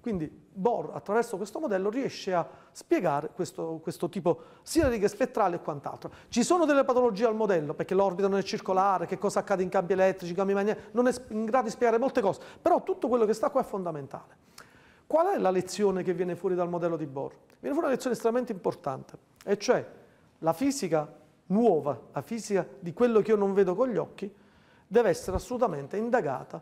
S1: Quindi Bohr attraverso questo modello riesce a spiegare questo, questo tipo sia di righe spettrali e quant'altro. Ci sono delle patologie al modello, perché l'orbita non è circolare, che cosa accade in cambi elettrici, campi magnetici, non è in grado di spiegare molte cose, però tutto quello che sta qua è fondamentale. Qual è la lezione che viene fuori dal modello di Bohr? Viene fuori una lezione estremamente importante, e cioè la fisica nuova, la fisica di quello che io non vedo con gli occhi, deve essere assolutamente indagata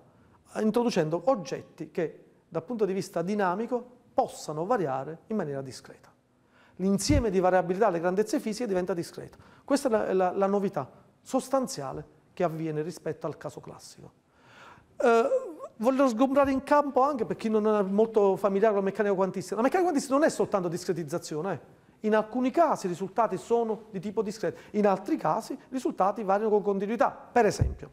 S1: eh, introducendo oggetti che dal punto di vista dinamico possano variare in maniera discreta. L'insieme di variabilità alle grandezze fisiche diventa discreto. Questa è la, la, la novità sostanziale che avviene rispetto al caso classico. Eh, voglio sgombrare in campo anche per chi non è molto familiare con la meccanica quantistica. La meccanica quantistica non è soltanto discretizzazione, eh. In alcuni casi i risultati sono di tipo discreto, in altri casi i risultati variano con continuità. Per esempio,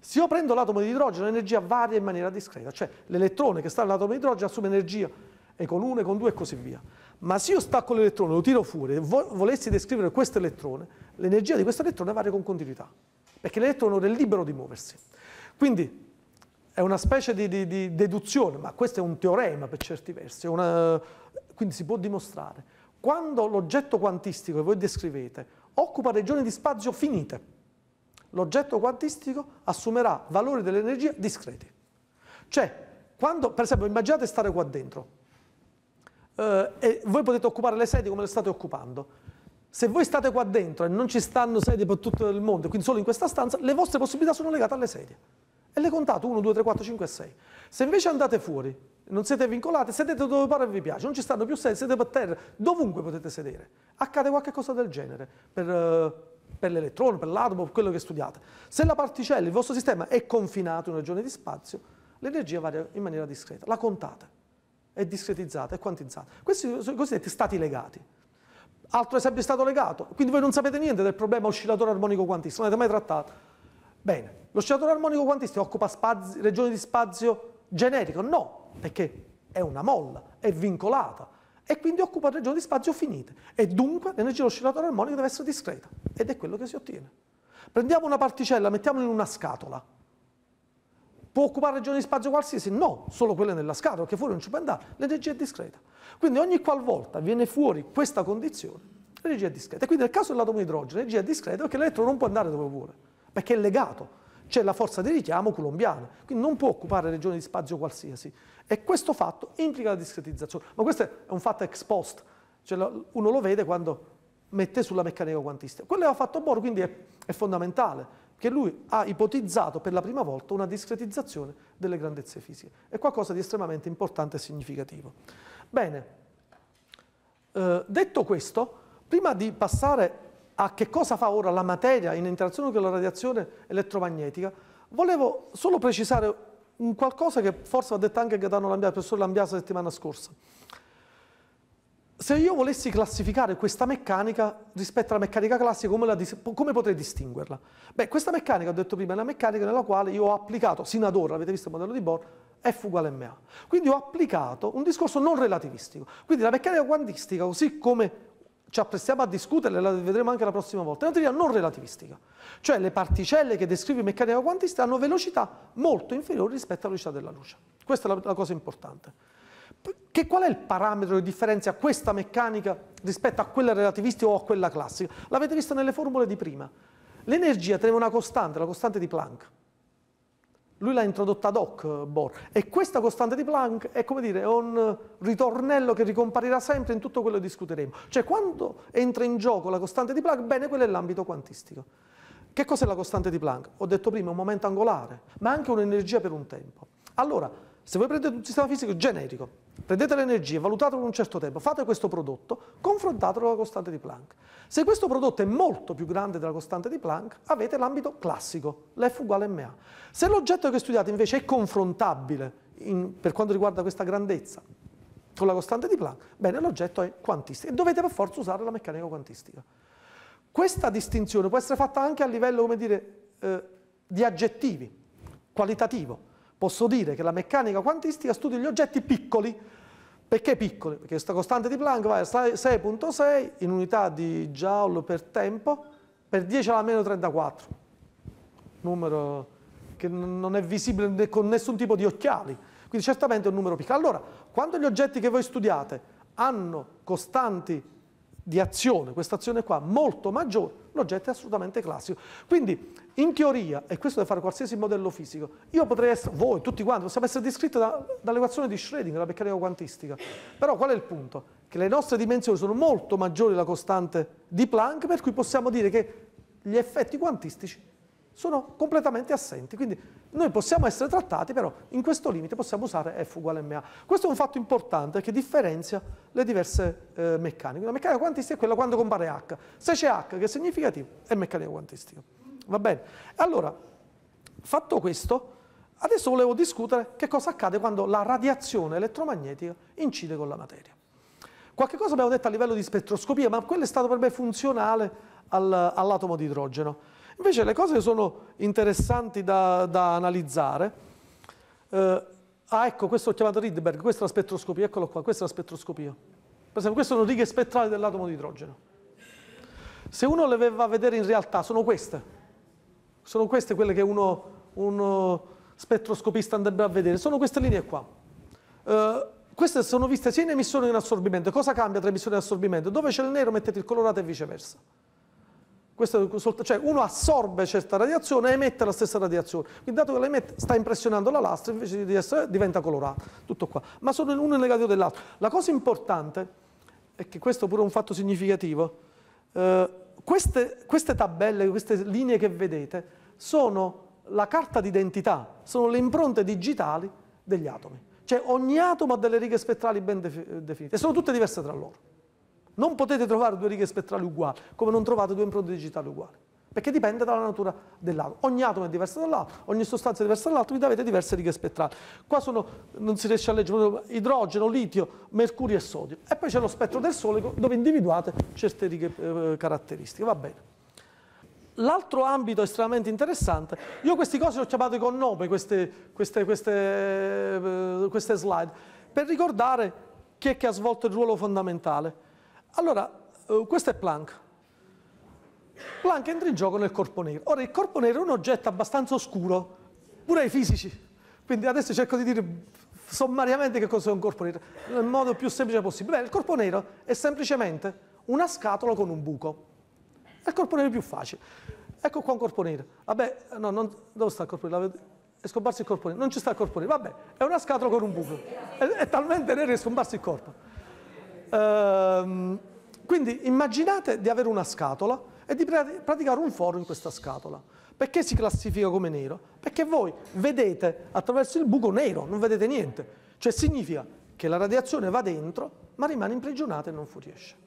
S1: se io prendo l'atomo di idrogeno l'energia varia in maniera discreta, cioè l'elettrone che sta nell'atomo di idrogeno assume energia E con 1, E con 2 e così via. Ma se io stacco l'elettrone, lo tiro fuori e volessi descrivere questo elettrone, l'energia di questo elettrone varia con continuità, perché l'elettrone ora è libero di muoversi. Quindi è una specie di, di, di, deduzione, ma questo è un teorema per certi versi, una, quindi si può dimostrare quando l'oggetto quantistico che voi descrivete occupa regioni di spazio finite, l'oggetto quantistico assumerà valori dell'energia discreti. Cioè, quando, per esempio, immaginate stare qua dentro, eh, e voi potete occupare le sedi come le state occupando. Se voi state qua dentro e non ci stanno sedie per tutto il mondo, quindi solo in questa stanza, le vostre possibilità sono legate alle sedie. E le contate 1, 2, 3, 4, 5 6. Se invece andate fuori non siete vincolati, sedete dove pare vi piace, non ci stanno più sedie, siete per terra, dovunque potete sedere. Accade qualcosa del genere per, eh, per l'elettrone, per l'atomo, per quello che studiate. Se la particella, il vostro sistema è confinato in una regione di spazio, l'energia varia in maniera discreta, la contate, è discretizzata, è quantizzata. Questi sono i cosiddetti stati legati. Altro esempio è stato legato, quindi voi non sapete niente del problema oscillatore armonico quantistico, non l'avete mai trattato. Bene, l'oscillatore armonico quantistico occupa spazi, regioni di spazio generico? No, perché è una molla, è vincolata e quindi occupa regioni di spazio finite e dunque l'energia oscillatoria armonico deve essere discreta ed è quello che si ottiene. Prendiamo una particella, mettiamola in una scatola. Può occupare regioni di spazio qualsiasi? No, solo quelle nella scatola, perché fuori non ci può andare, l'energia è discreta. Quindi ogni qualvolta viene fuori questa condizione, l'energia è discreta. E quindi nel caso dell'atomo di idrogeno l'energia è discreta perché l'elettrone non può andare dove vuole, perché è legato c'è la forza di richiamo colombiana, quindi non può occupare regioni di spazio qualsiasi. E questo fatto implica la discretizzazione, ma questo è un fatto ex post, cioè uno lo vede quando mette sulla meccanica quantistica. Quello che ha fatto Bohr quindi è, è fondamentale, che lui ha ipotizzato per la prima volta una discretizzazione delle grandezze fisiche. È qualcosa di estremamente importante e significativo. Bene, eh, detto questo, prima di passare a che cosa fa ora la materia in interazione con la radiazione elettromagnetica, volevo solo precisare un qualcosa che forse va detto anche Gaetano il professor la settimana scorsa. Se io volessi classificare questa meccanica rispetto alla meccanica classica, come, dis come potrei distinguerla? Beh, questa meccanica, ho detto prima, è una meccanica nella quale io ho applicato, sino ad ora, avete visto il modello di Bohr, F uguale MA. Quindi ho applicato un discorso non relativistico. Quindi la meccanica quantistica, così come ci cioè, apprestiamo a discutere, la vedremo anche la prossima volta, è una teoria non relativistica, cioè le particelle che descrive in meccanica quantistica hanno velocità molto inferiori rispetto alla velocità della luce. Questa è la, la cosa importante. Che qual è il parametro che differenzia questa meccanica rispetto a quella relativistica o a quella classica? L'avete visto nelle formule di prima. L'energia teneva una costante, la costante di Planck. Lui l'ha introdotta ad hoc, eh, Bohr. E questa costante di Planck è come dire, un ritornello che ricomparirà sempre in tutto quello che discuteremo. Cioè quando entra in gioco la costante di Planck, bene, quello è l'ambito quantistico. Che cos'è la costante di Planck? Ho detto prima, un momento angolare, ma anche un'energia per un tempo. Allora, se voi prendete un sistema fisico generico, prendete l'energia, valutatelo in un certo tempo, fate questo prodotto, confrontatelo con la costante di Planck. Se questo prodotto è molto più grande della costante di Planck, avete l'ambito classico, l'F uguale MA. Se l'oggetto che studiate invece è confrontabile in, per quanto riguarda questa grandezza con la costante di Planck, bene, l'oggetto è quantistico e dovete per forza usare la meccanica quantistica. Questa distinzione può essere fatta anche a livello, come dire, eh, di aggettivi, qualitativo. Posso dire che la meccanica quantistica studia gli oggetti piccoli. Perché piccoli? Perché questa costante di Planck va a 6.6 in unità di joule per tempo per 10 alla meno 34. Numero che non è visibile con nessun tipo di occhiali. Quindi certamente è un numero piccolo. Allora, quando gli oggetti che voi studiate hanno costanti di azione, questa azione qua, molto maggiore, l'oggetto è assolutamente classico. Quindi in teoria, e questo deve fare qualsiasi modello fisico, io potrei essere, voi, tutti quanti, possiamo essere descritti da, dall'equazione di Schrödinger, la meccanica quantistica. Però qual è il punto? Che le nostre dimensioni sono molto maggiori della costante di Planck, per cui possiamo dire che gli effetti quantistici sono completamente assenti. Quindi noi possiamo essere trattati, però in questo limite possiamo usare F uguale MA. Questo è un fatto importante che differenzia le diverse eh, meccaniche. La meccanica quantistica è quella quando compare H. Se c'è H, che è significativo, è meccanica quantistica. Va bene? Allora, fatto questo, adesso volevo discutere che cosa accade quando la radiazione elettromagnetica incide con la materia. Qualche cosa abbiamo detto a livello di spettroscopia, ma quello è stato per me funzionale al, all'atomo di idrogeno. Invece le cose che sono interessanti da, da analizzare, eh, ah ecco questo ho chiamato Rydberg, questa è la spettroscopia, eccolo qua, questa è la spettroscopia. Per esempio queste sono righe spettrali dell'atomo di idrogeno. Se uno le va a vedere in realtà sono queste, sono queste quelle che uno, uno uh, spettroscopista andrebbe a vedere, sono queste linee qua. Uh, queste sono viste sia in emissione che in assorbimento. Cosa cambia tra emissione e assorbimento? Dove c'è il nero mettete il colorato e viceversa. Questo, cioè uno assorbe certa radiazione e emette la stessa radiazione. Quindi dato che la emette sta impressionando la lastra, invece di essere, diventa colorata. Tutto qua. Ma sono l'uno in negativo dell'altro. La cosa importante, e che questo pure è un fatto significativo, eh, queste, queste tabelle, queste linee che vedete, sono la carta d'identità, sono le impronte digitali degli atomi. Cioè ogni atomo ha delle righe spettrali ben eh, definite, e sono tutte diverse tra loro. Non potete trovare due righe spettrali uguali, come non trovate due impronte digitali uguali perché dipende dalla natura dell'atomo. Ogni atomo è diverso dall'altro, ogni sostanza è diversa dall'altro, avete diverse righe spettrali. Qua sono, non si riesce a leggere, idrogeno, litio, mercurio e sodio. E poi c'è lo spettro del Sole dove individuate certe righe eh, caratteristiche, va bene. L'altro ambito estremamente interessante, io questi cose le ho chiamate con nome, queste, queste, queste, eh, queste slide, per ricordare chi è che ha svolto il ruolo fondamentale. Allora, eh, questo è Planck, Planck entra in gioco nel corpo nero. Ora, il corpo nero è un oggetto abbastanza oscuro, pure ai fisici. Quindi adesso cerco di dire sommariamente che cos'è un corpo nero, nel modo più semplice possibile. Bene, il corpo nero è semplicemente una scatola con un buco. È il corpo nero più facile. Ecco qua un corpo nero. Vabbè, no, non, dove sta il corpo nero? È scomparso il corpo nero. Non ci sta il corpo nero. Vabbè, è una scatola con un buco. È, è talmente nero che è scomparso il corpo. Ehm, quindi immaginate di avere una scatola e di praticare un foro in questa scatola. Perché si classifica come nero? Perché voi vedete attraverso il buco nero, non vedete niente. Cioè significa che la radiazione va dentro ma rimane imprigionata e non fuoriesce.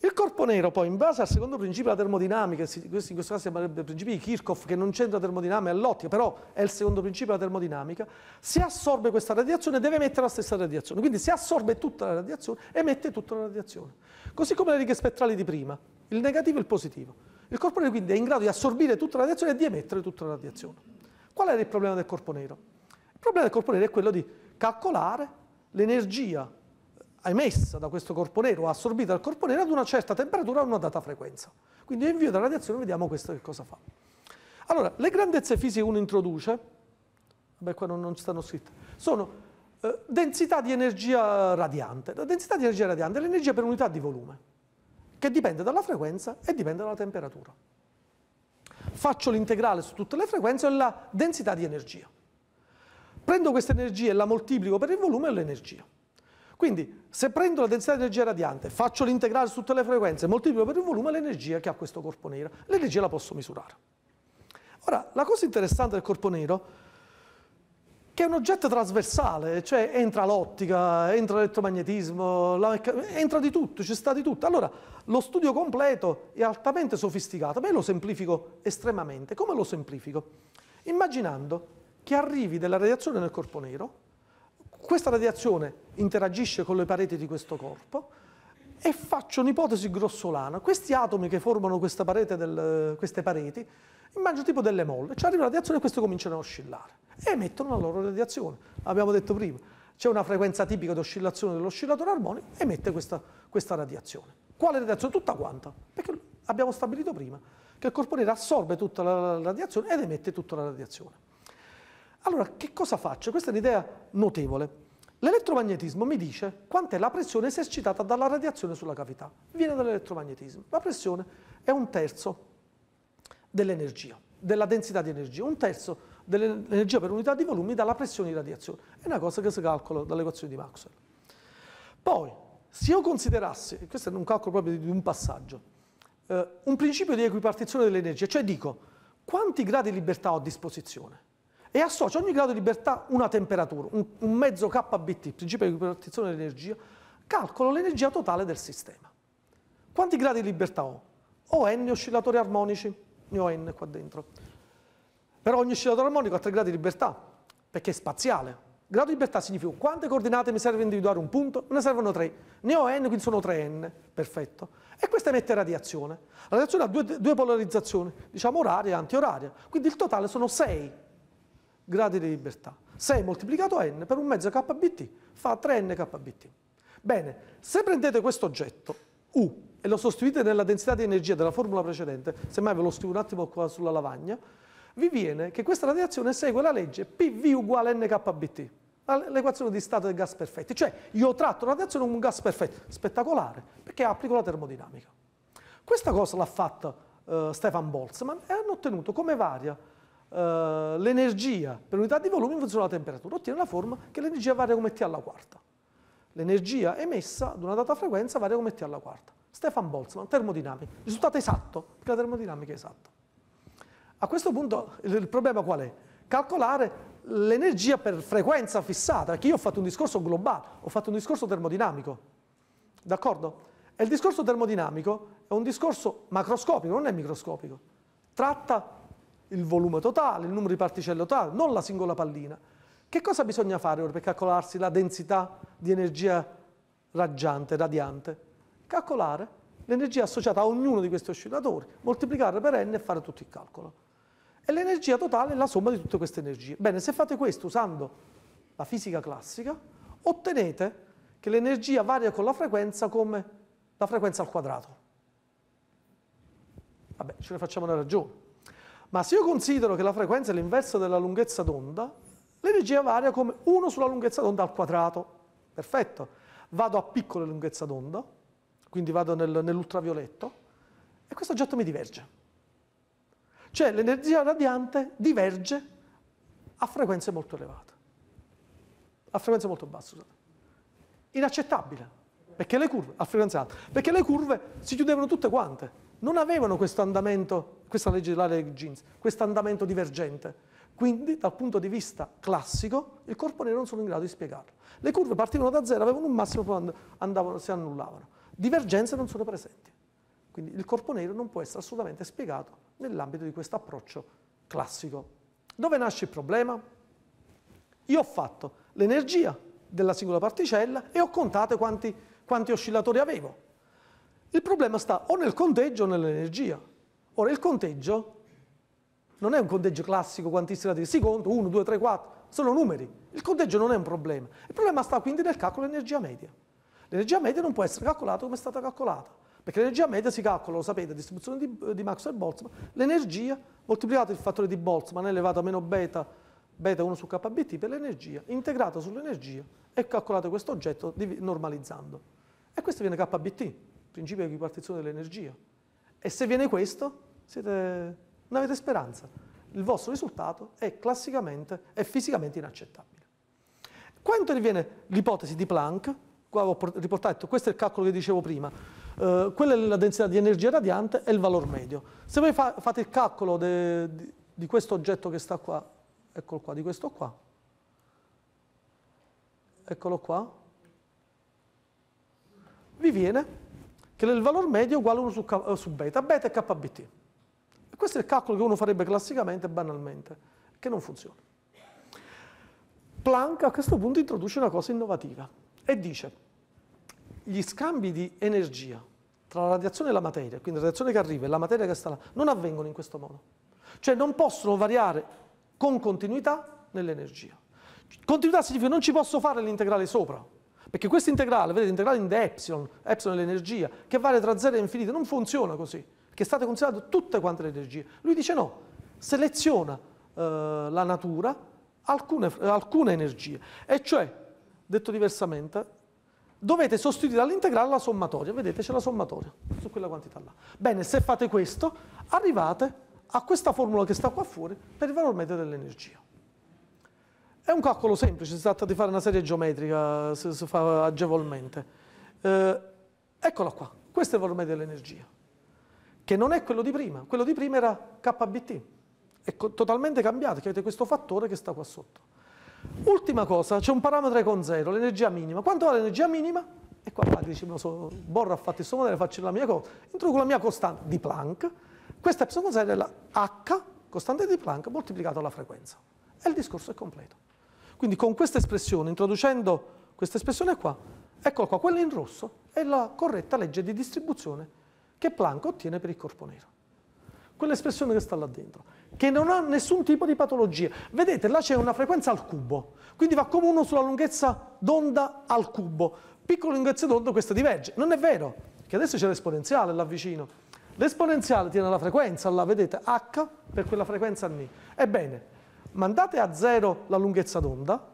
S1: Il corpo nero poi, in base al secondo principio della termodinamica, in questo caso si chiamerebbe il principio di Kirchhoff, che non c'entra termodinamica, è l'ottica, però è il secondo principio della termodinamica, se assorbe questa radiazione deve emettere la stessa radiazione. Quindi se assorbe tutta la radiazione, emette tutta la radiazione. Così come le righe spettrali di prima il negativo e il positivo. Il corpo nero quindi è in grado di assorbire tutta la radiazione e di emettere tutta la radiazione. Qual era il problema del corpo nero? Il problema del corpo nero è quello di calcolare l'energia emessa da questo corpo nero assorbita dal corpo nero ad una certa temperatura a una data frequenza. Quindi invio della radiazione vediamo questo che cosa fa. Allora, le grandezze fisiche che uno introduce, vabbè qua non, non stanno scritte, sono eh, densità di energia radiante. La densità di energia radiante è l'energia per unità di volume che dipende dalla frequenza e dipende dalla temperatura. Faccio l'integrale su tutte le frequenze e la densità di energia. Prendo questa energia e la moltiplico per il volume e l'energia. Quindi se prendo la densità di energia radiante, faccio l'integrale su tutte le frequenze, moltiplico per il volume l'energia che ha questo corpo nero, l'energia la posso misurare. Ora, la cosa interessante del corpo nero è che è un oggetto trasversale, cioè entra l'ottica, entra l'elettromagnetismo, entra di tutto, ci sta di tutto. Allora, lo studio completo è altamente sofisticato, ma io lo semplifico estremamente. Come lo semplifico? Immaginando che arrivi della radiazione nel corpo nero, questa radiazione interagisce con le pareti di questo corpo, e faccio un'ipotesi grossolana. Questi atomi che formano parete del, queste pareti, immagino tipo delle molle, ci arriva la radiazione e queste cominciano a oscillare e emettono la loro radiazione, l'abbiamo detto prima. C'è una frequenza tipica di oscillazione dell'oscillatore armonico, emette questa, questa radiazione. Quale radiazione? Tutta quanta, perché abbiamo stabilito prima che il corpo nero assorbe tutta la radiazione ed emette tutta la radiazione. Allora, che cosa faccio? Questa è un'idea notevole. L'elettromagnetismo mi dice quant'è la pressione esercitata dalla radiazione sulla cavità. Viene dall'elettromagnetismo. La pressione è un terzo dell'energia, della densità di energia. Un terzo dell'energia per unità di volume dalla pressione di radiazione. È una cosa che si calcola dall'equazione di Maxwell. Poi, se io considerassi, questo è un calcolo proprio di un passaggio, eh, un principio di equipartizione dell'energia, cioè dico quanti gradi di libertà ho a disposizione? e associa ogni grado di libertà una temperatura, un, un mezzo KBT, principio di ripartizione dell'energia, calcolo l'energia totale del sistema. Quanti gradi di libertà ho? Ho n oscillatori armonici, ne ho n qua dentro. Però ogni oscillatore armonico ha tre gradi di libertà, perché è spaziale. Grado di libertà significa quante coordinate mi serve individuare un punto? Me ne servono tre. Ne ho n, quindi sono 3n. Perfetto. E questa emette radiazione. La radiazione ha due, due polarizzazioni, diciamo oraria e antioraria. Quindi il totale sono 6 gradi di libertà. 6 moltiplicato n per un mezzo kbt fa 3n kbt. Bene, se prendete questo oggetto, U, e lo sostituite nella densità di energia della formula precedente, semmai ve lo scrivo un attimo qua sulla lavagna, vi viene che questa radiazione segue la legge PV uguale NKBT, l'equazione di stato dei gas perfetti. Cioè io tratto la radiazione come un gas perfetto, spettacolare, perché applico la termodinamica. Questa cosa l'ha fatta eh, Stefan Boltzmann e hanno ottenuto come varia eh, l'energia per unità di volume in funzione della temperatura, ottiene la forma che l'energia varia come t alla quarta. L'energia emessa ad una data frequenza varia come t alla quarta. Stefan Boltzmann, termodinamica, risultato esatto, perché la termodinamica è esatta. A questo punto il problema qual è? Calcolare l'energia per frequenza fissata, perché io ho fatto un discorso globale, ho fatto un discorso termodinamico, d'accordo? E il discorso termodinamico è un discorso macroscopico, non è microscopico, tratta il volume totale, il numero di particelle totale, non la singola pallina. Che cosa bisogna fare ora per calcolarsi la densità di energia raggiante, radiante? Calcolare l'energia associata a ognuno di questi oscillatori, moltiplicare per n e fare tutto il calcolo. E l'energia totale è la somma di tutte queste energie. Bene, se fate questo usando la fisica classica, ottenete che l'energia varia con la frequenza come la frequenza al quadrato. Vabbè, ce ne facciamo una ragione. Ma se io considero che la frequenza è l'inverso della lunghezza d'onda, l'energia varia come 1 sulla lunghezza d'onda al quadrato. Perfetto. Vado a piccola lunghezza d'onda, quindi vado nel, nell'ultravioletto, e questo oggetto mi diverge. Cioè l'energia radiante diverge a frequenze molto elevate, a frequenze molto basse. Scusate. Inaccettabile, perché le curve, a frequenza alta, perché le curve si chiudevano tutte quante, non avevano questo andamento questa legge dell'area di Jeans, questo andamento divergente. Quindi dal punto di vista classico il corpo nero non sono in grado di spiegarlo. Le curve partivano da zero, avevano un massimo, poi andavano, si annullavano. Divergenze non sono presenti. Quindi il corpo nero non può essere assolutamente spiegato nell'ambito di questo approccio classico. Dove nasce il problema? Io ho fatto l'energia della singola particella e ho contato quanti, quanti oscillatori avevo. Il problema sta o nel conteggio o nell'energia. Ora, il conteggio non è un conteggio classico quantistico, si conta 1, 2, 3, 4, sono numeri. Il conteggio non è un problema. Il problema sta quindi nel calcolo dell'energia media. L'energia media non può essere calcolata come è stata calcolata, perché l'energia media si calcola, lo sapete, a distribuzione di, eh, di Maxwell-Boltzmann, l'energia moltiplicata il fattore di Boltzmann elevato a meno beta, beta 1 su kBt per l'energia, integrato sull'energia e calcolato questo oggetto normalizzando. E questo viene kBt, principio di ripartizione dell'energia. E se viene questo, siete, non avete speranza. Il vostro risultato è classicamente e fisicamente inaccettabile. Qua interviene l'ipotesi di Planck, qua ho riportato, questo è il calcolo che dicevo prima, eh, quella è la densità di energia radiante e il valore medio. Se voi fa, fate il calcolo de, di, di questo oggetto che sta qua, eccolo qua, di questo qua, eccolo qua, vi viene che il valore medio è uguale a 1 su, eh, su beta, beta è kbt questo è il calcolo che uno farebbe classicamente e banalmente, che non funziona. Planck a questo punto introduce una cosa innovativa e dice gli scambi di energia tra la radiazione e la materia, quindi la radiazione che arriva e la materia che sta là, non avvengono in questo modo. Cioè non possono variare con continuità nell'energia. Continuità significa non ci posso fare l'integrale sopra, perché questo integrale, vedete, integrale in de epsilon, epsilon è l'energia, che varia tra 0 e infinito, non funziona così perché state considerando tutte quante le energie. Lui dice no, seleziona eh, la natura alcune, alcune energie, e cioè, detto diversamente, dovete sostituire all'integrale la sommatoria, vedete c'è la sommatoria su quella quantità là. Bene, se fate questo arrivate a questa formula che sta qua fuori per il valore medio dell'energia. È un calcolo semplice, si tratta di fare una serie geometrica, si, fa agevolmente. Eh, eccola qua, questo è il valore medio dell'energia che non è quello di prima, quello di prima era KBT, è totalmente cambiato, che avete questo fattore che sta qua sotto. Ultima cosa, c'è un parametro con zero, l'energia minima. Quanto vale l'energia minima? E qua padre dice, so, Borra ha fatto il suo modello, faccio la mia cosa, introduco la mia costante di Planck, questa epsilon con zero è la h, costante di Planck, moltiplicata alla frequenza. E il discorso è completo. Quindi con questa espressione, introducendo questa espressione qua, eccola qua, quella in rosso, è la corretta legge di distribuzione che Planck ottiene per il corpo nero. Quell'espressione che sta là dentro, che non ha nessun tipo di patologia. Vedete, là c'è una frequenza al cubo, quindi va come uno sulla lunghezza d'onda al cubo. Piccole lunghezza d'onda questa diverge. Non è vero, che adesso c'è l'esponenziale là vicino. L'esponenziale tiene la frequenza, la vedete, h per quella frequenza n. Ebbene, mandate a zero la lunghezza d'onda,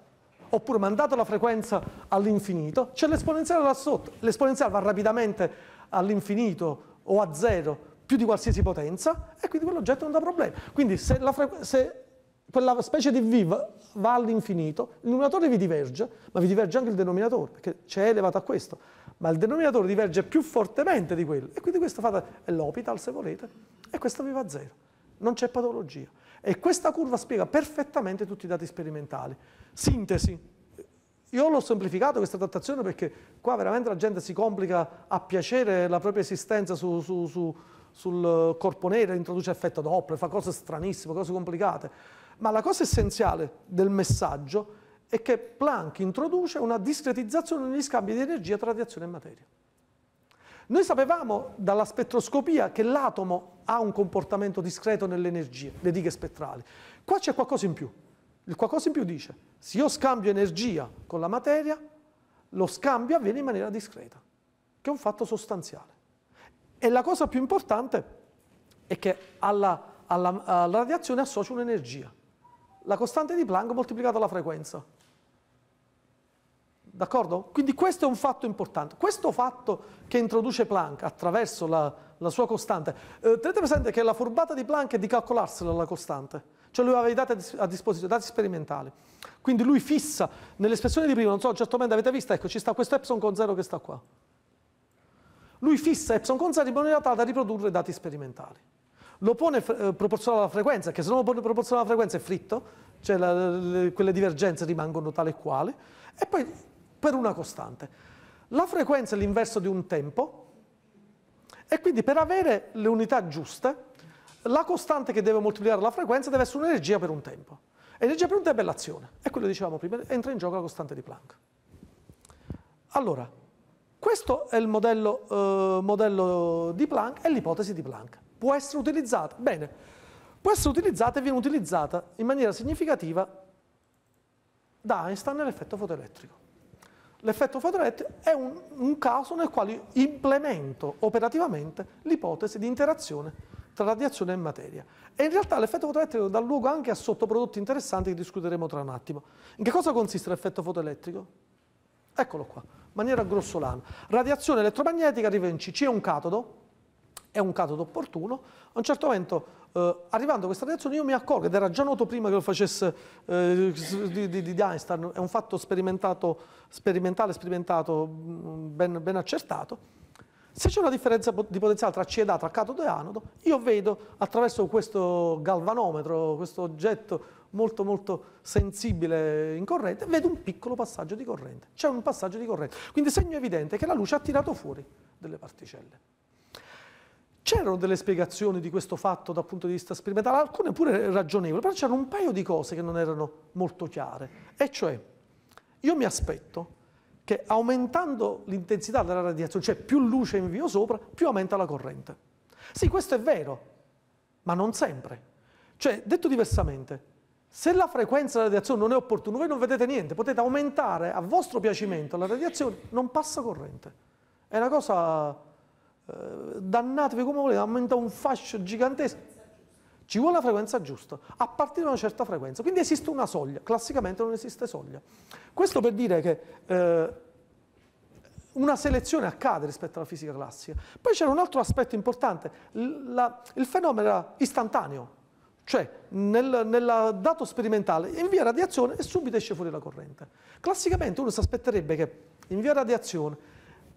S1: oppure mandate la frequenza all'infinito, c'è l'esponenziale là sotto. L'esponenziale va rapidamente all'infinito o a zero più di qualsiasi potenza e quindi quell'oggetto non dà problemi. Quindi se, se quella specie di V va, va all'infinito, il numeratore vi diverge, ma vi diverge anche il denominatore, perché c'è elevato a questo, ma il denominatore diverge più fortemente di quello, e quindi questo fate l'opital se volete, e questo vi va a zero, non c'è patologia. E questa curva spiega perfettamente tutti i dati sperimentali. Sintesi, io l'ho semplificato questa trattazione perché qua veramente la gente si complica a piacere la propria esistenza su, su, su, sul corpo nero, introduce effetto doppio, fa cose stranissime, cose complicate. Ma la cosa essenziale del messaggio è che Planck introduce una discretizzazione negli scambi di energia tra radiazione e materia. Noi sapevamo dalla spettroscopia che l'atomo ha un comportamento discreto nell'energia, le righe spettrali. Qua c'è qualcosa in più. Il qualcosa in più dice, se io scambio energia con la materia, lo scambio avviene in maniera discreta, che è un fatto sostanziale. E la cosa più importante è che alla, alla, alla radiazione associa un'energia. La costante di Planck moltiplicata la frequenza. D'accordo? Quindi questo è un fatto importante. Questo fatto che introduce Planck attraverso la, la sua costante. Eh, tenete presente che la furbata di Planck è di calcolarsela la costante cioè lui aveva i dati a disposizione, dati sperimentali. Quindi lui fissa nell'espressione di prima, non so, a un certo momento avete visto, ecco, ci sta questo epsilon con 0 che sta qua. Lui fissa epsilon con 0 in maniera tale da riprodurre dati sperimentali. Lo pone eh, proporzionale alla frequenza, che se non lo pone proporzionale alla frequenza è fritto, cioè la, le, quelle divergenze rimangono tale e quale, e poi per una costante. La frequenza è l'inverso di un tempo, e quindi per avere le unità giuste, la costante che deve moltiplicare la frequenza deve essere un'energia per un tempo. Energia per un tempo è l'azione, È quello che dicevamo prima, entra in gioco la costante di Planck. Allora, questo è il modello, eh, modello di Planck, è l'ipotesi di Planck. Può essere utilizzata, bene, può essere utilizzata e viene utilizzata in maniera significativa da Einstein nell'effetto fotoelettrico. L'effetto fotoelettrico è un, un caso nel quale implemento operativamente l'ipotesi di interazione tra radiazione e materia. E in realtà l'effetto fotoelettrico dà luogo anche a sottoprodotti interessanti che discuteremo tra un attimo. In che cosa consiste l'effetto fotoelettrico? Eccolo qua, in maniera grossolana. Radiazione elettromagnetica arriva in C, C è un catodo, è un catodo opportuno, a un certo momento eh, arrivando a questa radiazione io mi accorgo, ed era già noto prima che lo facesse eh, di, di, di, Einstein, è un fatto sperimentato, sperimentale, sperimentato, mm, ben, ben accertato, se c'è una differenza di potenziale tra C CEDA, tra catodo e anodo, io vedo attraverso questo galvanometro, questo oggetto molto molto sensibile in corrente, vedo un piccolo passaggio di corrente. C'è un passaggio di corrente. Quindi segno evidente che la luce ha tirato fuori delle particelle. C'erano delle spiegazioni di questo fatto dal punto di vista sperimentale, alcune pure ragionevoli, però c'erano un paio di cose che non erano molto chiare. E cioè, io mi aspetto che aumentando l'intensità della radiazione, cioè più luce invio sopra, più aumenta la corrente. Sì, questo è vero, ma non sempre. Cioè, detto diversamente, se la frequenza della radiazione non è opportuna, voi non vedete niente, potete aumentare a vostro piacimento la radiazione, non passa corrente. È una cosa, eh, dannatevi come volete, aumenta un fascio gigantesco, ci vuole la frequenza giusta, a partire da una certa frequenza. Quindi esiste una soglia, classicamente non esiste soglia. Questo per dire che eh, una selezione accade rispetto alla fisica classica. Poi c'era un altro aspetto importante, la, il fenomeno era istantaneo, cioè nel, nel, dato sperimentale invia radiazione e subito esce fuori la corrente. Classicamente uno si aspetterebbe che invia radiazione,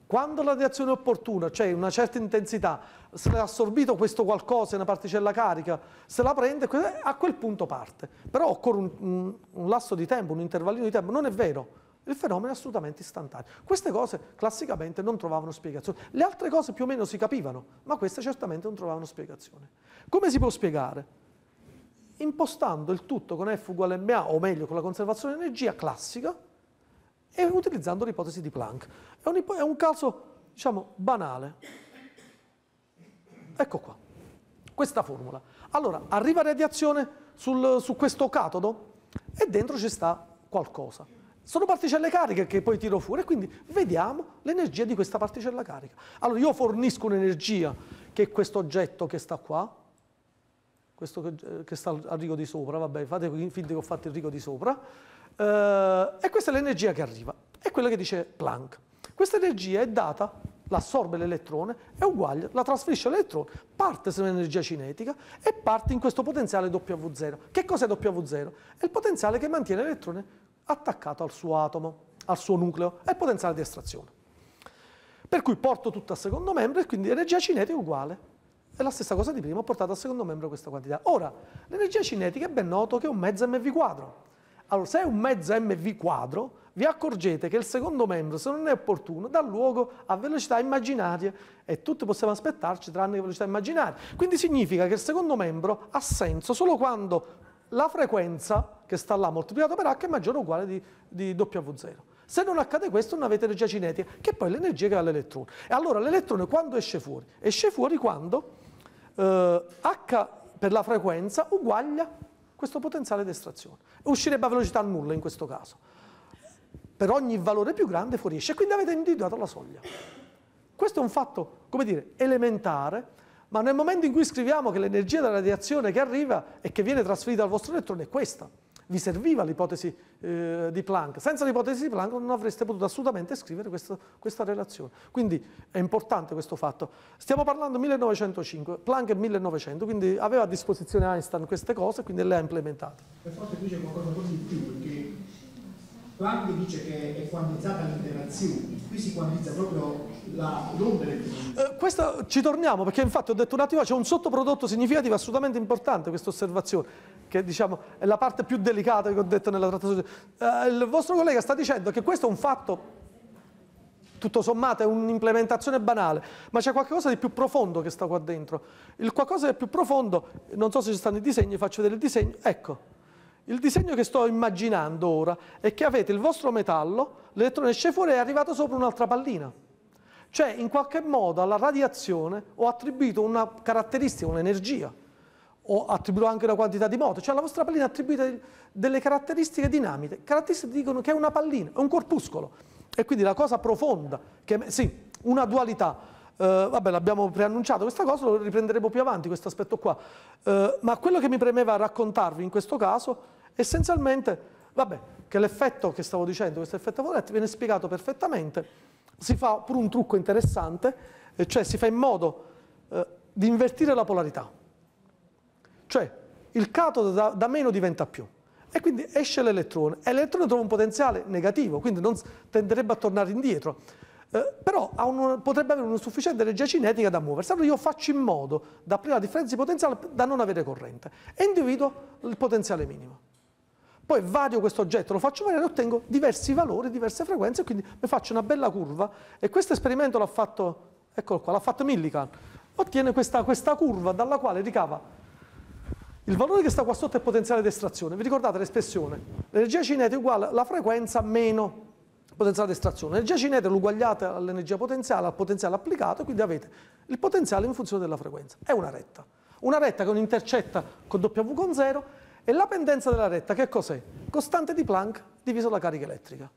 S1: quando la reazione è opportuna, cioè una certa intensità, se l'ha assorbito questo qualcosa, una particella carica, se la prende, eh, a quel punto parte. Però occorre un, un lasso di tempo, un intervallino di tempo, non è vero. Il fenomeno è assolutamente istantaneo. Queste cose classicamente non trovavano spiegazione. Le altre cose più o meno si capivano, ma queste certamente non trovavano spiegazione. Come si può spiegare? Impostando il tutto con F uguale a MA, o meglio con la conservazione di energia classica, e utilizzando l'ipotesi di Planck. È un, è un caso, diciamo, banale. Ecco qua, questa formula. Allora, arriva radiazione sul, su questo catodo e dentro ci sta qualcosa. Sono particelle cariche che poi tiro fuori e quindi vediamo l'energia di questa particella carica. Allora io fornisco un'energia che è questo oggetto che sta qua, questo che, eh, che sta al rigo di sopra, vabbè, fate finta che ho fatto il rigo di sopra, eh, e questa è l'energia che arriva, è quella che dice Planck. Questa energia è data, l'assorbe l'elettrone, è uguale, la trasferisce all'elettrone, parte se sull'energia cinetica e parte in questo potenziale W0. Che cos'è W0? È il potenziale che mantiene l'elettrone attaccato al suo atomo, al suo nucleo, è il potenziale di estrazione. Per cui porto tutto al secondo membro e quindi l'energia cinetica è uguale. È la stessa cosa di prima, ho portato al secondo membro questa quantità. Ora, l'energia cinetica è ben noto che è un mezzo mv quadro allora, se è un mezzo mv quadro, vi accorgete che il secondo membro, se non è opportuno, dà luogo a velocità immaginarie e tutti possiamo aspettarci tranne che velocità immaginarie. Quindi significa che il secondo membro ha senso solo quando la frequenza che sta là moltiplicata per h è maggiore o uguale di, di W0. Se non accade questo non avete energia cinetica, che è poi l'energia che ha l'elettrone. E allora l'elettrone quando esce fuori? Esce fuori quando eh, h per la frequenza uguaglia questo potenziale di estrazione. Uscirebbe a velocità nulla in questo caso. Per ogni valore più grande fuoriesce, quindi avete individuato la soglia. Questo è un fatto, come dire, elementare, ma nel momento in cui scriviamo che l'energia della radiazione che arriva e che viene trasferita al vostro elettrone è questa, vi serviva l'ipotesi eh, di Planck. Senza l'ipotesi di Planck non avreste potuto assolutamente scrivere questo, questa relazione. Quindi è importante questo fatto. Stiamo parlando 1905, Planck è 1900, quindi aveva a disposizione Einstein queste cose, quindi le ha implementate. Per forza qui c'è qualcosa positivo, perché Planck dice che è quantizzata l'interazione, qui si quantizza proprio l'ombra elettronica. Eh, questa, ci torniamo perché infatti ho detto un attimo, c'è un sottoprodotto significativo assolutamente importante questa osservazione, che diciamo è la parte più delicata che ho detto nella trattazione. Eh, il vostro collega sta dicendo che questo è un fatto tutto sommato è un'implementazione banale, ma c'è qualcosa di più profondo che sta qua dentro. Il qualcosa di più profondo, non so se ci stanno i disegni, faccio vedere il disegno, ecco, il disegno che sto immaginando ora è che avete il vostro metallo, l'elettrone esce fuori e è arrivato sopra un'altra pallina. Cioè, in qualche modo alla radiazione ho attribuito una caratteristica, un'energia, ho attribuito anche una quantità di moto, cioè alla vostra pallina attribuite delle caratteristiche dinamiche, caratteristiche che dicono che è una pallina, è un corpuscolo. E quindi la cosa profonda, che, sì, una dualità, Uh, vabbè, l'abbiamo preannunciato questa cosa, lo riprenderemo più avanti questo aspetto qua. Uh, ma quello che mi premeva raccontarvi in questo caso, essenzialmente, vabbè, che l'effetto che stavo dicendo, questo effetto Favoretti, viene spiegato perfettamente, si fa pure un trucco interessante, eh, cioè si fa in modo uh, di invertire la polarità. Cioè, il catodo da, da meno diventa più e quindi esce l'elettrone e l'elettrone trova un potenziale negativo, quindi non, tenderebbe a tornare indietro eh, però un, potrebbe avere una sufficiente energia cinetica da muoversi. Allora io faccio in modo da prima differenza di potenziale da non avere corrente e individuo il potenziale minimo. Poi vario questo oggetto, lo faccio variare e ottengo diversi valori, diverse frequenze, e quindi mi faccio una bella curva. E questo esperimento l'ha fatto, eccolo qua, l'ha fatto Millikan. Ottiene questa, questa curva dalla quale ricava il valore che sta qua sotto è il potenziale di estrazione. Vi ricordate l'espressione? L'energia cinetica è uguale alla frequenza meno potenziale di estrazione. L'energia cinetica uguagliata all'energia potenziale, al potenziale applicato, e quindi avete il potenziale in funzione della frequenza. È una retta. Una retta che non intercetta con W con 0 e la pendenza della retta che cos'è? Costante di Planck diviso la carica elettrica.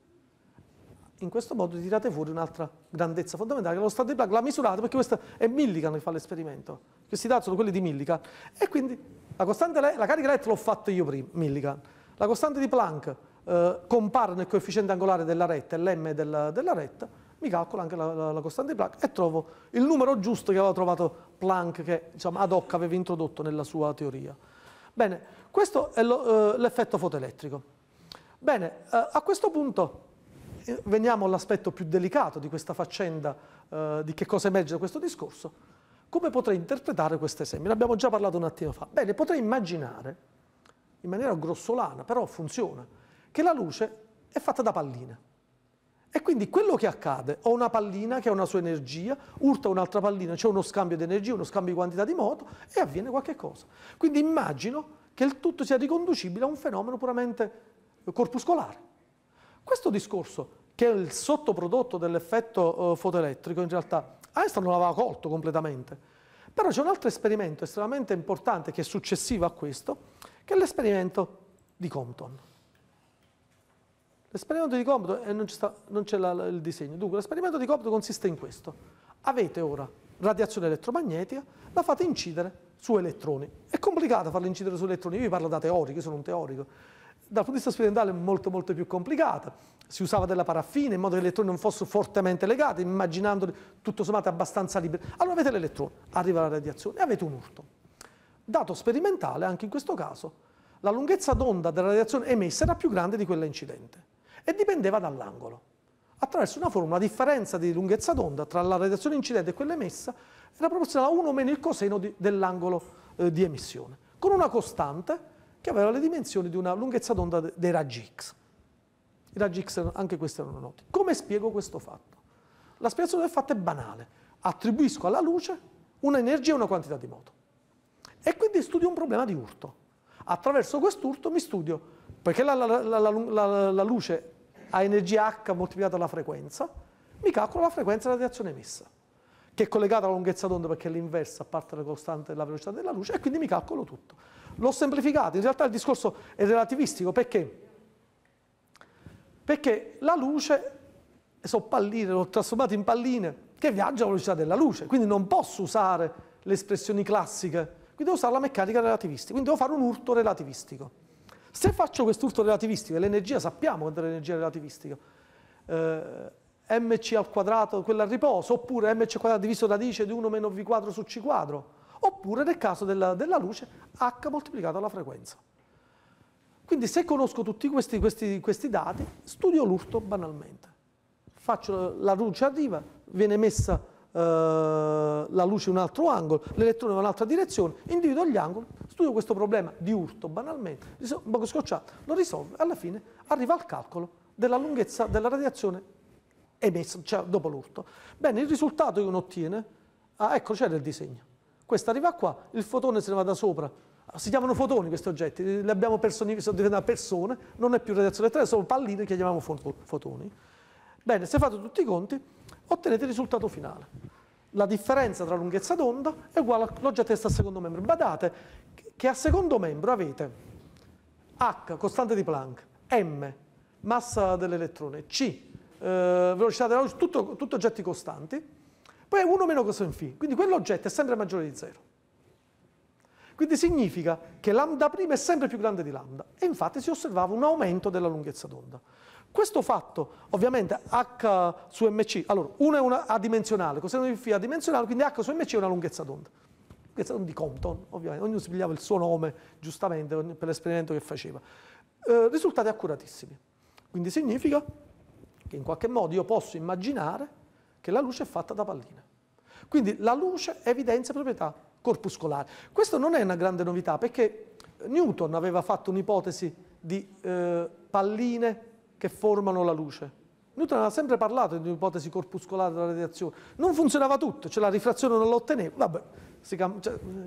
S1: In questo modo tirate fuori un'altra grandezza fondamentale che è lo stato di Planck. La misurate perché questa è Millikan che fa l'esperimento. Questi dati sono quelli di Millikan. E quindi la, costante, la carica elettrica l'ho fatta io prima, Millikan. La costante di Planck eh, compare nel coefficiente angolare della retta l'm della, della, retta, mi calcolo anche la, la, la, costante di Planck e trovo il numero giusto che aveva trovato Planck, che diciamo, ad hoc aveva introdotto nella sua teoria. Bene, questo è eh, l'effetto eh, fotoelettrico. Bene, eh, a questo punto eh, veniamo all'aspetto più delicato di questa faccenda, eh, di che cosa emerge da questo discorso. Come potrei interpretare questo esempio? Ne abbiamo già parlato un attimo fa. Bene, potrei immaginare, in maniera grossolana, però funziona, che la luce è fatta da palline. E quindi quello che accade, ho una pallina che ha una sua energia, urta un'altra pallina, c'è uno scambio di energia, uno scambio di quantità di moto e avviene qualche cosa. Quindi immagino che il tutto sia riconducibile a un fenomeno puramente corpuscolare. Questo discorso, che è il sottoprodotto dell'effetto eh, fotoelettrico, in realtà Einstein non l'aveva colto completamente. Però c'è un altro esperimento estremamente importante che è successivo a questo, che è l'esperimento di Compton. L'esperimento di comodo, eh, non, non c'è il disegno, dunque l'esperimento di comodo consiste in questo. Avete ora radiazione elettromagnetica, la fate incidere su elettroni. È complicato farla incidere su elettroni, io vi parlo da teorico, io sono un teorico. Dal punto di vista sperimentale è molto molto più complicata. Si usava della paraffina in modo che gli elettroni non fossero fortemente legati, immaginandoli tutto sommato abbastanza liberi. Allora avete l'elettrone, arriva la radiazione e avete un urto. Dato sperimentale, anche in questo caso, la lunghezza d'onda della radiazione emessa era più grande di quella incidente e dipendeva dall'angolo. Attraverso una formula, la differenza di lunghezza d'onda tra la radiazione incidente e quella emessa era proporzionale a 1 meno il coseno dell'angolo eh, di emissione, con una costante che aveva le dimensioni di una lunghezza d'onda dei raggi X. I raggi X anche questi erano noti. Come spiego questo fatto? La spiegazione del fatto è banale. Attribuisco alla luce un'energia e una quantità di moto. E quindi studio un problema di urto. Attraverso quest'urto mi studio, perché la, la, la, la luce a energia H moltiplicata alla frequenza, mi calcolo la frequenza della radiazione emessa, che è collegata alla lunghezza d'onda perché è l'inversa a parte la costante della velocità della luce e quindi mi calcolo tutto. L'ho semplificato, in realtà il discorso è relativistico perché? Perché la luce, so palline, l'ho trasformata in palline che viaggia alla velocità della luce, quindi non posso usare le espressioni classiche, quindi devo usare la meccanica relativistica, quindi devo fare un urto relativistico. Se faccio quest'urto relativistico, l'energia sappiamo quanto è l'energia relativistica, eh, mc al quadrato, quella a riposo, oppure mc al quadrato diviso radice di 1 meno v quadro su c quadro, oppure nel caso della, della luce h moltiplicato dalla frequenza. Quindi se conosco tutti questi, questi, questi dati, studio l'urto banalmente. Faccio, la luce arriva, viene messa eh, la luce in un altro angolo, l'elettrone in un'altra direzione, individuo gli angoli, studio questo problema di urto banalmente, un poco scocciato, lo risolve, alla fine arriva al calcolo della lunghezza della radiazione emessa, cioè dopo l'urto. Bene, il risultato che uno ottiene, ah, ecco c'era il disegno, questo arriva qua, il fotone se ne va da sopra, ah, si chiamano fotoni questi oggetti, li abbiamo personificati, sono diventate persone, non è più radiazione elettrica, sono palline che chiamiamo fotoni. Bene, se fate tutti i conti, ottenete il risultato finale. La differenza tra lunghezza d'onda è uguale all'oggetto che sta al secondo membro. Badate che a secondo membro avete H, costante di Planck, M, massa dell'elettrone, C, eh, velocità della luce, tutto, tutto, oggetti costanti, poi è 1 meno cosine φ, quindi quell'oggetto è sempre maggiore di 0. Quindi significa che lambda' prima è sempre più grande di lambda e infatti si osservava un aumento della lunghezza d'onda. Questo fatto, ovviamente, H su MC, allora, 1 è una adimensionale, coseno di phi adimensionale, quindi H su MC è una lunghezza d'onda. Lunghezza d'onda di Compton, ovviamente, ognuno si pigliava il suo nome, giustamente, per l'esperimento che faceva. Eh, risultati accuratissimi. Quindi significa che in qualche modo io posso immaginare che la luce è fatta da palline. Quindi la luce evidenzia proprietà corpuscolari. Questo non è una grande novità, perché Newton aveva fatto un'ipotesi di eh, palline che formano la luce. Newton aveva sempre parlato di un'ipotesi corpuscolare della radiazione. Non funzionava tutto, cioè la rifrazione non la otteneva, vabbè, cioè,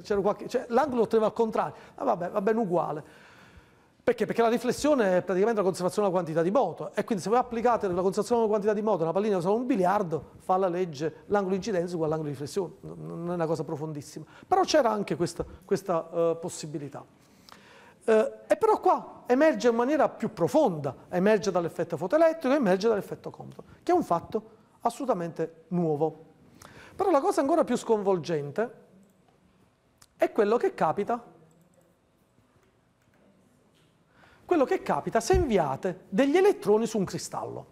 S1: c'era qualche, cioè, l'angolo otteneva al contrario, ma ah, vabbè, va bene uguale. Perché? Perché la riflessione è praticamente la conservazione della quantità di moto e quindi se voi applicate la conservazione della quantità di moto a una pallina che usa un biliardo fa la legge l'angolo incidenza uguale all'angolo di riflessione, non è una cosa profondissima. Però c'era anche questa, questa uh, possibilità. Eh, e però qua emerge in maniera più profonda, emerge dall'effetto fotoelettrico, emerge dall'effetto Compton, che è un fatto assolutamente nuovo. Però la cosa ancora più sconvolgente è quello che capita, quello che capita se inviate degli elettroni su un cristallo.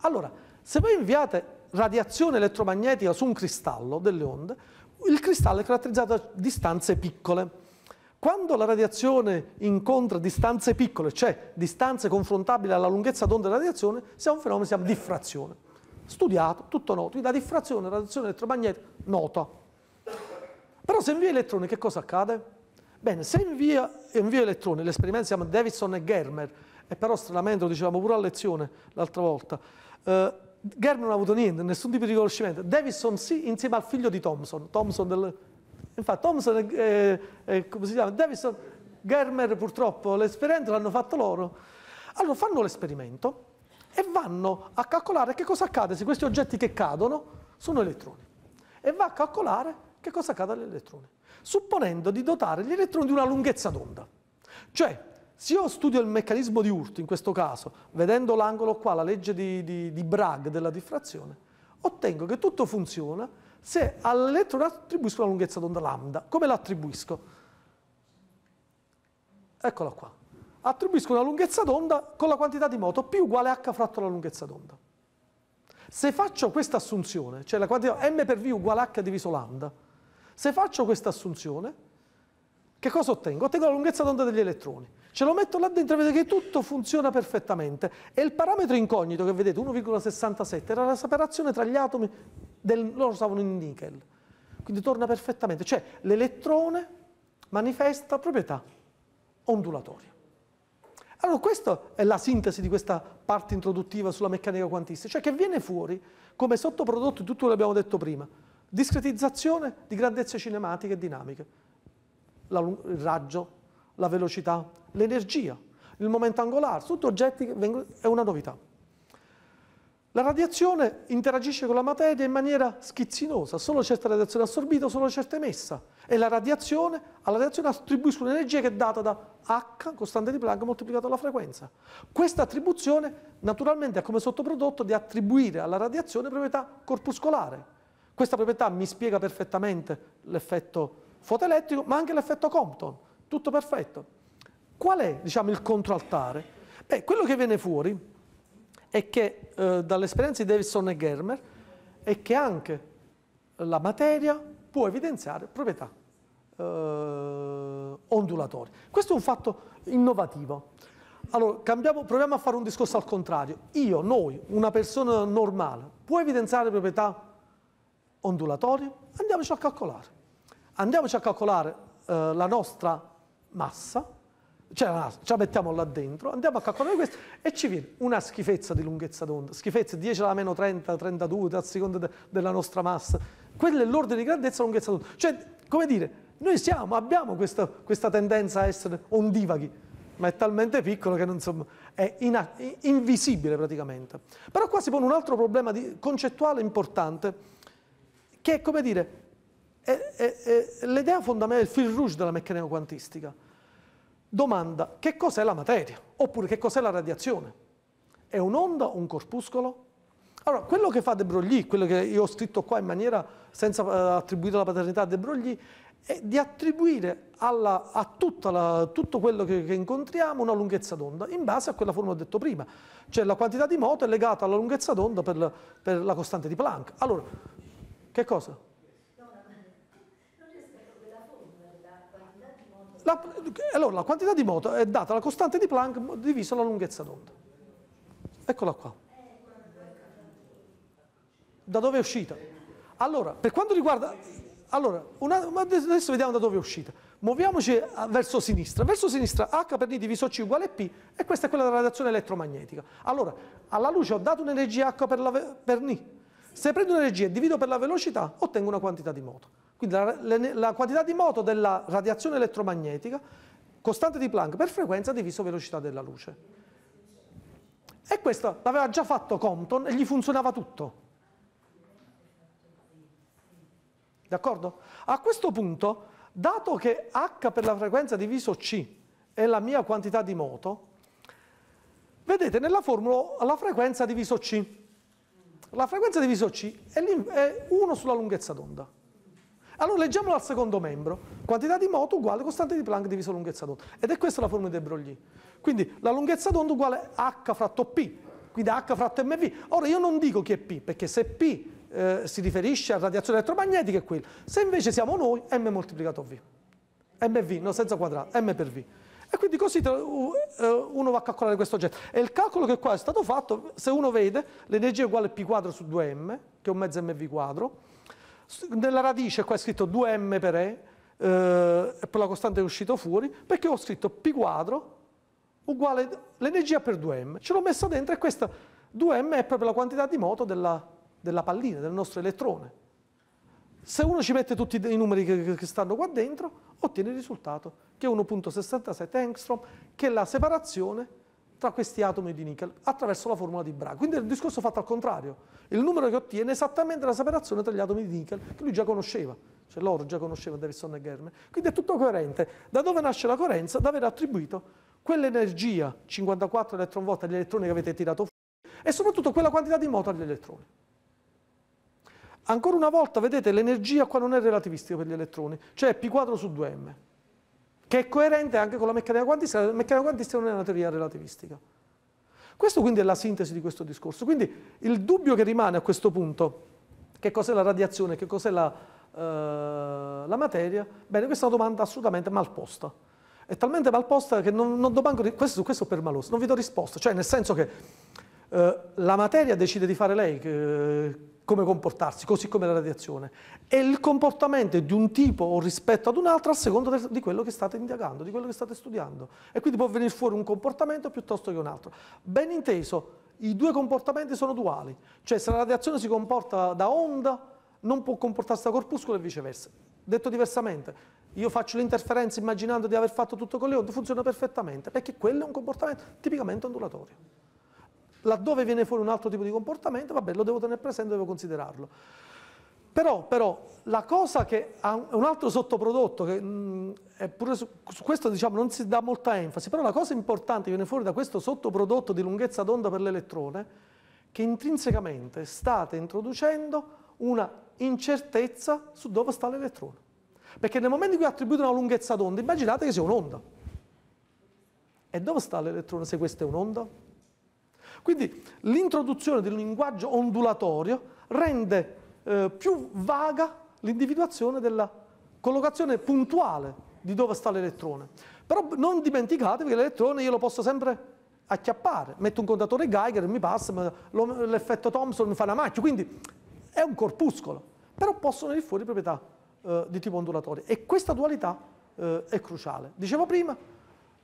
S1: Allora, se voi inviate radiazione elettromagnetica su un cristallo, delle onde, il cristallo è caratterizzato da distanze piccole. Quando la radiazione incontra distanze piccole, cioè distanze confrontabili alla lunghezza d'onda della radiazione, si ha un fenomeno che si chiama diffrazione. Studiato, tutto noto. Quindi la diffrazione, la radiazione elettromagnetica, nota. Però se invia elettroni che cosa accade? Bene, se invia, invia elettroni, l'esperimento si chiama Davidson e Germer, e però stranamente lo dicevamo pure a lezione l'altra volta, eh, Germer non ha avuto niente, nessun tipo di riconoscimento. Davidson sì, insieme al figlio di Thomson, Thomson del Infatti Thompson e eh, come si chiama? Davison, Germer purtroppo l'esperimento l'hanno fatto loro. Allora fanno l'esperimento e vanno a calcolare che cosa accade se questi oggetti che cadono sono elettroni. E va a calcolare che cosa accade agli elettroni, supponendo di dotare gli elettroni di una lunghezza d'onda. Cioè, se io studio il meccanismo di urto, in questo caso, vedendo l'angolo qua, la legge di, di, di Bragg della diffrazione, ottengo che tutto funziona se all'elettrone attribuisco la lunghezza d'onda lambda. Come la attribuisco? Eccola qua. Attribuisco una lunghezza d'onda con la quantità di moto P uguale h fratto la lunghezza d'onda. Se faccio questa assunzione, cioè la quantità m per v uguale h diviso lambda, se faccio questa assunzione, che cosa ottengo? Ottengo la lunghezza d'onda degli elettroni. Ce lo metto là dentro e vedete che tutto funziona perfettamente. E il parametro incognito che vedete, 1,67, era la separazione tra gli atomi, del, loro usavano il nickel. Quindi torna perfettamente. Cioè l'elettrone manifesta proprietà ondulatoria. Allora questa è la sintesi di questa parte introduttiva sulla meccanica quantistica, cioè che viene fuori come sottoprodotto di tutto quello che abbiamo detto prima, discretizzazione di grandezze cinematiche e dinamiche, il raggio, la velocità, l'energia, il momento angolare, tutti oggetti che vengono, è una novità. La radiazione interagisce con la materia in maniera schizzinosa, solo certe radiazioni assorbite, solo certe emessa. E la radiazione, alla radiazione attribuisce un'energia che è data da H, costante di Planck, moltiplicato alla frequenza. Questa attribuzione naturalmente ha come sottoprodotto di attribuire alla radiazione proprietà corpuscolare. Questa proprietà mi spiega perfettamente l'effetto fotoelettrico, ma anche l'effetto Compton tutto perfetto. Qual è diciamo, il contraltare? Beh, quello che viene fuori è che eh, dall'esperienza di Davidson e Germer è che anche la materia può evidenziare proprietà eh, ondulatorie. Questo è un fatto innovativo. Allora, cambiamo, proviamo a fare un discorso al contrario. Io, noi, una persona normale, può evidenziare proprietà ondulatorie? Andiamoci a calcolare. Andiamoci a calcolare eh, la nostra massa, ce cioè, la, ce la mettiamo là dentro, andiamo a calcolare questo e ci viene una schifezza di lunghezza d'onda, schifezza 10 alla meno 30, 32, a seconda de, della nostra massa. Quello è l'ordine di grandezza lunghezza d'onda. Cioè, come dire, noi siamo, abbiamo questa, questa tendenza a essere ondivaghi, ma è talmente piccolo che insomma, è invisibile praticamente. Però qua si pone un altro problema di, concettuale importante, che è come dire, è, è, è l'idea fondamentale, il fil rouge della meccanica quantistica. Domanda, che cos'è la materia? Oppure che cos'è la radiazione? È un'onda o un corpuscolo? Allora, quello che fa De Broglie, quello che io ho scritto qua in maniera senza eh, attribuire la paternità a De Broglie, è di attribuire alla, a la, tutto quello che, che, incontriamo una lunghezza d'onda, in base a quella formula che ho detto prima. Cioè la quantità di moto è legata alla lunghezza d'onda per, per la costante di Planck. Allora, che cosa? La, allora, la quantità di moto è data dalla costante di Planck diviso la lunghezza d'onda. Eccola qua. Da dove è uscita? Allora, per quanto riguarda... Allora, una, adesso vediamo da dove è uscita. Muoviamoci eh, verso sinistra. Verso sinistra H per D diviso C uguale P e questa è quella della radiazione elettromagnetica. Allora, alla luce ho dato un'energia H per, la, per N. Se prendo un'energia e divido per la velocità, ottengo una quantità di moto. Quindi la, la, la quantità di moto della radiazione elettromagnetica, costante di Planck per frequenza diviso velocità della luce. E questo l'aveva già fatto Compton e gli funzionava tutto. D'accordo? A questo punto, dato che h per la frequenza diviso c è la mia quantità di moto, vedete nella formula la frequenza diviso c. La frequenza diviso c è 1 sulla lunghezza d'onda. Allora leggiamolo al secondo membro. Quantità di moto uguale costante di Planck diviso lunghezza d'onda. Ed è questa la formula di Broglie. Quindi la lunghezza d'onda uguale h fratto p, quindi h fratto mv. Ora io non dico chi è p, perché se p eh, si riferisce a radiazione elettromagnetica è quello. Se invece siamo noi, m moltiplicato v. mv, no, senza quadrato, m per v. E quindi così eh, uno va a calcolare questo oggetto. E il calcolo che qua è stato fatto, se uno vede, l'energia è uguale a p quadro su 2m, che è un mezzo mv quadro, nella radice qua è scritto 2m per e, eh, e poi la costante è uscita fuori, perché ho scritto p quadro uguale l'energia per 2m. Ce l'ho messa dentro e questa 2m è proprio la quantità di moto della, della pallina, del nostro elettrone. Se uno ci mette tutti i numeri che, che stanno qua dentro, ottiene il risultato che è 1.67 angstrom, che è la separazione tra questi atomi di nickel attraverso la formula di Braga. Quindi è un discorso fatto al contrario. Il numero che ottiene è esattamente la separazione tra gli atomi di nickel che lui già conosceva, cioè loro già conoscevano Davison e Germe. Quindi è tutto coerente. Da dove nasce la coerenza? Da aver attribuito quell'energia, 54 electron volt agli elettroni che avete tirato fuori, e soprattutto quella quantità di moto agli elettroni. Ancora una volta, vedete, l'energia qua non è relativistica per gli elettroni, cioè P4 su 2M che è coerente anche con la meccanica quantistica, la meccanica quantistica non è una teoria relativistica. Questo quindi è la sintesi di questo discorso. Quindi il dubbio che rimane a questo punto, che cos'è la radiazione, che cos'è la, eh, la, materia, bene, questa è una domanda assolutamente mal posta. È talmente mal posta che non, non do manco, questo, questo per permaloso, non vi do risposta, cioè nel senso che eh, la materia decide di fare lei, che, come comportarsi, così come la radiazione. E il comportamento di un tipo o rispetto ad un altro a seconda di quello che state indagando, di quello che state studiando. E quindi può venire fuori un comportamento piuttosto che un altro. Ben inteso, i due comportamenti sono duali. Cioè se la radiazione si comporta da onda, non può comportarsi da corpuscolo e viceversa. Detto diversamente, io faccio l'interferenza immaginando di aver fatto tutto con le onde, funziona perfettamente, perché quello è un comportamento tipicamente ondulatorio. Laddove viene fuori un altro tipo di comportamento, vabbè, lo devo tenere presente, devo considerarlo. Però, però la cosa che ha un altro sottoprodotto, che mh, su, su, questo diciamo, non si dà molta enfasi, però la cosa importante che viene fuori da questo sottoprodotto di lunghezza d'onda per l'elettrone, che intrinsecamente state introducendo una incertezza su dove sta l'elettrone. Perché nel momento in cui attribuite una lunghezza d'onda, immaginate che sia un'onda. E dove sta l'elettrone se questa è un'onda? Quindi l'introduzione di un linguaggio ondulatorio rende eh, più vaga l'individuazione della collocazione puntuale di dove sta l'elettrone. Però non dimenticatevi che l'elettrone io lo posso sempre acchiappare, metto un contatore Geiger, mi passa, l'effetto Thomson mi fa una macchia, quindi è un corpuscolo, però possono venire fuori proprietà eh, di tipo ondulatorio e questa dualità eh, è cruciale. Dicevo prima,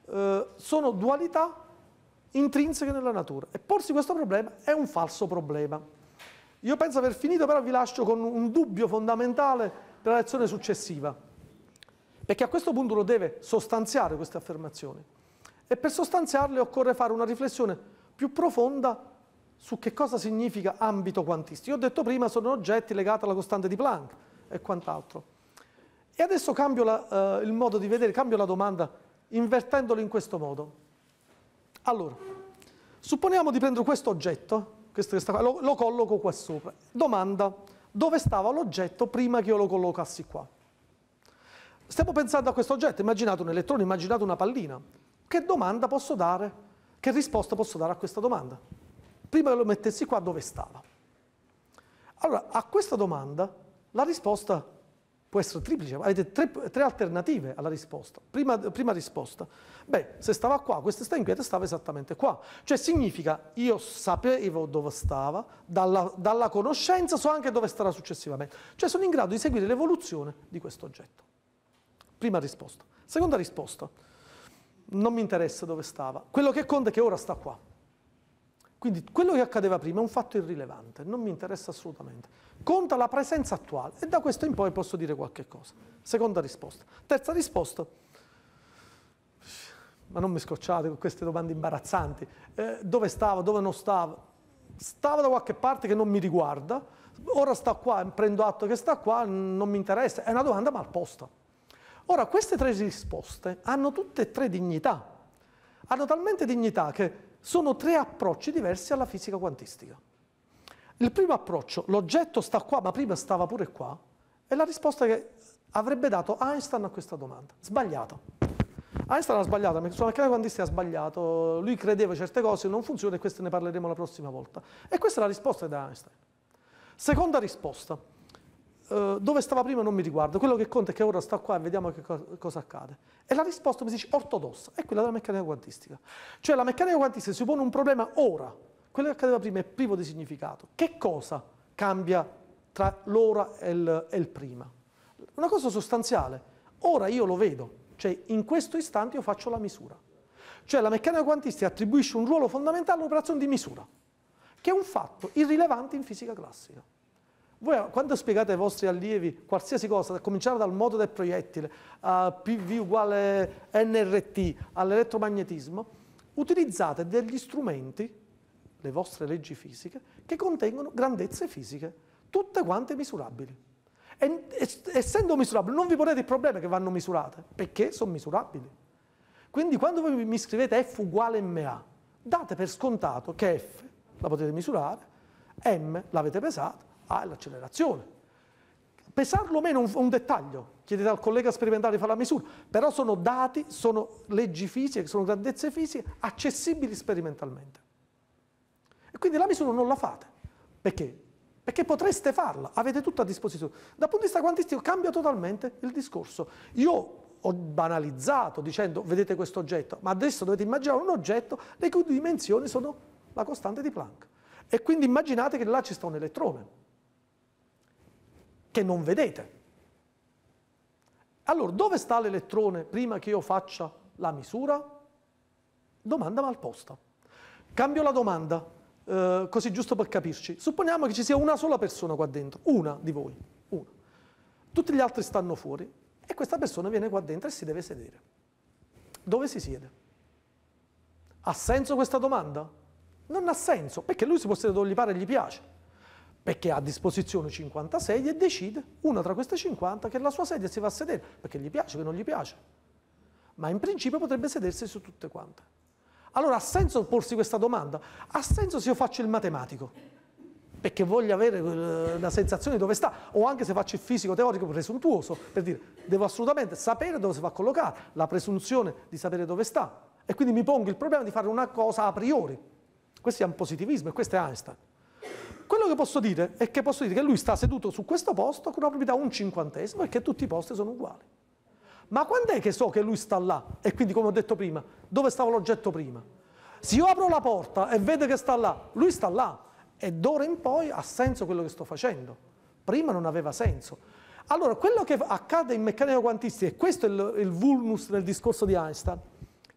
S1: eh, sono dualità intrinseche nella natura. E porsi questo problema è un falso problema. Io penso aver finito, però vi lascio con un dubbio fondamentale per la lezione successiva, perché a questo punto uno deve sostanziare queste affermazioni e per sostanziarle occorre fare una riflessione più profonda su che cosa significa ambito quantistico. Io ho detto prima sono oggetti legati alla costante di Planck e quant'altro. E adesso cambio la, eh, il modo di vedere, cambio la domanda invertendolo in questo modo. Allora, supponiamo di prendere questo oggetto, questo sta, lo, lo colloco qua sopra. Domanda, dove stava l'oggetto prima che io lo collocassi qua? Stiamo pensando a questo oggetto, immaginate un elettrone, immaginate una pallina. Che domanda posso dare? Che risposta posso dare a questa domanda? Prima che lo mettessi qua, dove stava? Allora, a questa domanda la risposta può essere triplice, ma avete tre, tre alternative alla risposta. Prima, prima, risposta, beh, se stava qua, questa sta inquieta, stava esattamente qua. Cioè significa io sapevo dove stava, dalla, dalla conoscenza so anche dove starà successivamente. Cioè sono in grado di seguire l'evoluzione di questo oggetto. Prima risposta. Seconda risposta, non mi interessa dove stava. Quello che conta è che ora sta qua. Quindi quello che accadeva prima è un fatto irrilevante, non mi interessa assolutamente. Conta la presenza attuale e da questo in poi posso dire qualche cosa. Seconda risposta. Terza risposta, ma non mi scocciate con queste domande imbarazzanti, eh, dove stavo, dove non stavo? Stavo da qualche parte che non mi riguarda, ora sta qua, prendo atto che sta qua, non mi interessa, è una domanda mal posta. Ora, queste tre risposte hanno tutte e tre dignità, hanno talmente dignità che sono tre approcci diversi alla fisica quantistica. Il primo approccio, l'oggetto sta qua, ma prima stava pure qua, è la risposta che avrebbe dato Einstein a questa domanda. Sbagliata. Einstein ha sbagliato, perché sulla meccanica quantistica ha sbagliato, lui credeva certe cose, non funziona e queste ne parleremo la prossima volta. E questa è la risposta da Einstein. Seconda risposta, eh, dove stava prima non mi riguarda, quello che conta è che ora sta qua e vediamo che co cosa accade. E la risposta mi dice ortodossa, è quella della meccanica quantistica. Cioè la meccanica quantistica si pone un problema ora, quello che accadeva prima è privo di significato. Che cosa cambia tra l'ora e, e il, prima? Una cosa sostanziale, ora io lo vedo, cioè in questo istante io faccio la misura. Cioè la meccanica quantistica attribuisce un ruolo fondamentale all'operazione di misura, che è un fatto irrilevante in fisica classica. Voi eh, quando spiegate ai vostri allievi qualsiasi cosa, a cominciare dal moto del proiettile, a PV uguale NRT, all'elettromagnetismo, utilizzate degli strumenti, le vostre leggi fisiche, che contengono grandezze fisiche, tutte quante misurabili. E, essendo misurabili, non vi ponete il problema che vanno misurate, perché sono misurabili. Quindi quando voi mi scrivete F uguale MA, date per scontato che F la potete misurare, M l'avete pesato, l'accelerazione. Pesarlo o meno è un, dettaglio, chiedete al collega sperimentale di fare la misura, però sono dati, sono leggi fisiche, sono grandezze fisiche accessibili sperimentalmente. E quindi la misura non la fate. Perché? Perché potreste farla, avete tutto a disposizione. Dal punto di vista quantistico cambia totalmente il discorso. Io ho banalizzato dicendo vedete questo oggetto, ma adesso dovete immaginare un oggetto le cui dimensioni sono la costante di Planck. E quindi immaginate che là ci sta un elettrone che non vedete. Allora, dove sta l'elettrone prima che io faccia la misura? Domanda mal posta. Cambio la domanda, eh, così giusto per capirci. Supponiamo che ci sia una sola persona qua dentro, una di voi, una. Tutti gli altri stanno fuori e questa persona viene qua dentro e si deve sedere. Dove si siede? Ha senso questa domanda? Non ha senso, perché lui si può sedere dove gli pare e gli piace perché ha a disposizione 50 sedie e decide una tra queste 50 che la sua sedia si va a sedere, perché gli piace, che non gli piace. Ma in principio potrebbe sedersi su tutte quante. Allora ha senso porsi questa domanda? Ha senso se io faccio il matematico? Perché voglio avere eh, la sensazione di dove sta, o anche se faccio il fisico teorico presuntuoso, per dire, devo assolutamente sapere dove si va a collocare, la presunzione di sapere dove sta. E quindi mi pongo il problema di fare una cosa a priori. Questo è un positivismo e questo è Einstein. Quello che posso dire è che posso dire che lui sta seduto su questo posto con una proprietà un cinquantesimo e che tutti i posti sono uguali. Ma quando è che so che lui sta là? E quindi, come ho detto prima, dove stava l'oggetto prima? Se io apro la porta e vedo che sta là, lui sta là. E d'ora in poi ha senso quello che sto facendo. Prima non aveva senso. Allora, quello che accade in meccanica quantistica, e questo è il, il vulnus del discorso di Einstein,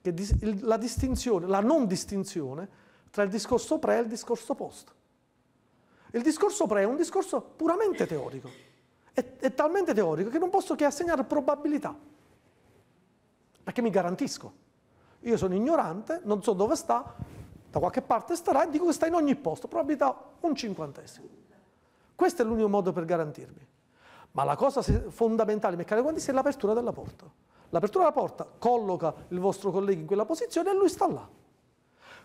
S1: che la distinzione, la non distinzione tra il discorso pre e il discorso post. Il discorso pre è un discorso puramente teorico. È, è talmente teorico che non posso che assegnare probabilità. Perché mi garantisco. Io sono ignorante, non so dove sta, da qualche parte starà e dico che sta in ogni posto, probabilità un cinquantesimo. Questo è l'unico modo per garantirmi. Ma la cosa fondamentale in meccanica quantistica è l'apertura della porta. L'apertura della porta colloca il vostro collega in quella posizione e lui sta là.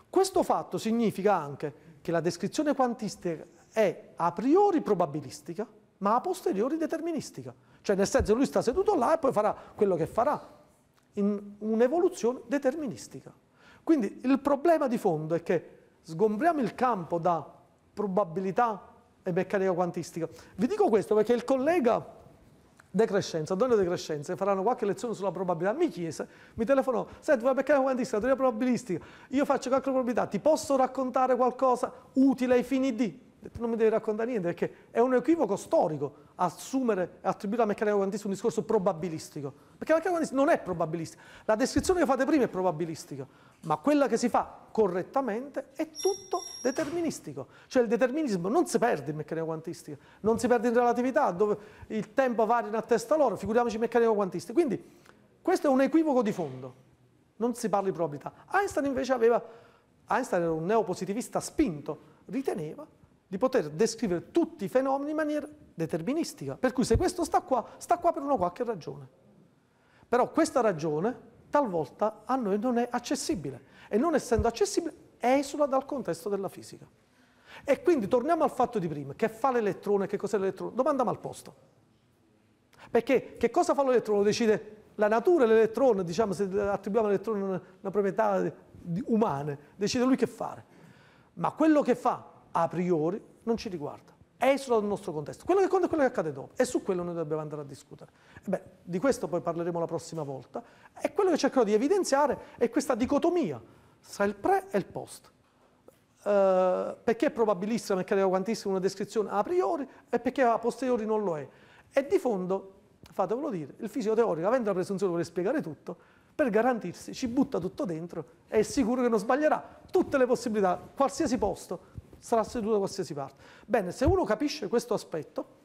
S1: Questo fatto significa anche che la descrizione quantistica è a priori probabilistica, ma a posteriori deterministica. Cioè nel senso lui sta seduto là e poi farà quello che farà, in un'evoluzione deterministica. Quindi il problema di fondo è che sgombriamo il campo da probabilità e meccanica quantistica. Vi dico questo perché il collega De Crescenza, Antonio De Crescenza, faranno qualche lezione sulla probabilità, mi chiese, mi telefonò, senti, vuoi meccanica quantistica, teoria probabilistica, io faccio calcolo probabilità, ti posso raccontare qualcosa utile ai fini di? non mi devi raccontare niente perché è un equivoco storico assumere e attribuire alla meccanica quantistica un discorso probabilistico, perché la meccanica quantistica non è probabilistica, la descrizione che fate prima è probabilistica, ma quella che si fa correttamente è tutto deterministico, cioè il determinismo non si perde in meccanica quantistica, non si perde in relatività dove il tempo varia in a testa loro, figuriamoci in meccanica quantistica, quindi questo è un equivoco di fondo, non si parla di probabilità. Einstein invece aveva, Einstein era un neopositivista spinto, riteneva di poter descrivere tutti i fenomeni in maniera deterministica. Per cui se questo sta qua, sta qua per una qualche ragione. Però questa ragione talvolta a noi non è accessibile e non essendo accessibile esula dal contesto della fisica. E quindi torniamo al fatto di prima, che fa l'elettrone, che cos'è l'elettrone? Domandiamo al posto. Perché che cosa fa l'elettrone? Decide la natura dell'elettrone, diciamo se attribuiamo all'elettrone una, proprietà umana, decide lui che fare. Ma quello che fa a priori non ci riguarda, È esula dal nostro contesto. Quello che conta è quello che accade dopo e su quello noi dobbiamo andare a discutere. Beh, di questo poi parleremo la prossima volta e quello che cercherò di evidenziare è questa dicotomia tra il pre e il post. Uh, perché è probabilissima e credo quantissimo una descrizione a priori e perché a posteriori non lo è. E di fondo, fatevelo dire, il fisico teorico, avendo la presunzione di voler spiegare tutto, per garantirsi ci butta tutto dentro e è sicuro che non sbaglierà tutte le possibilità, qualsiasi posto, sarà seduto da qualsiasi parte. Bene, se uno capisce questo aspetto,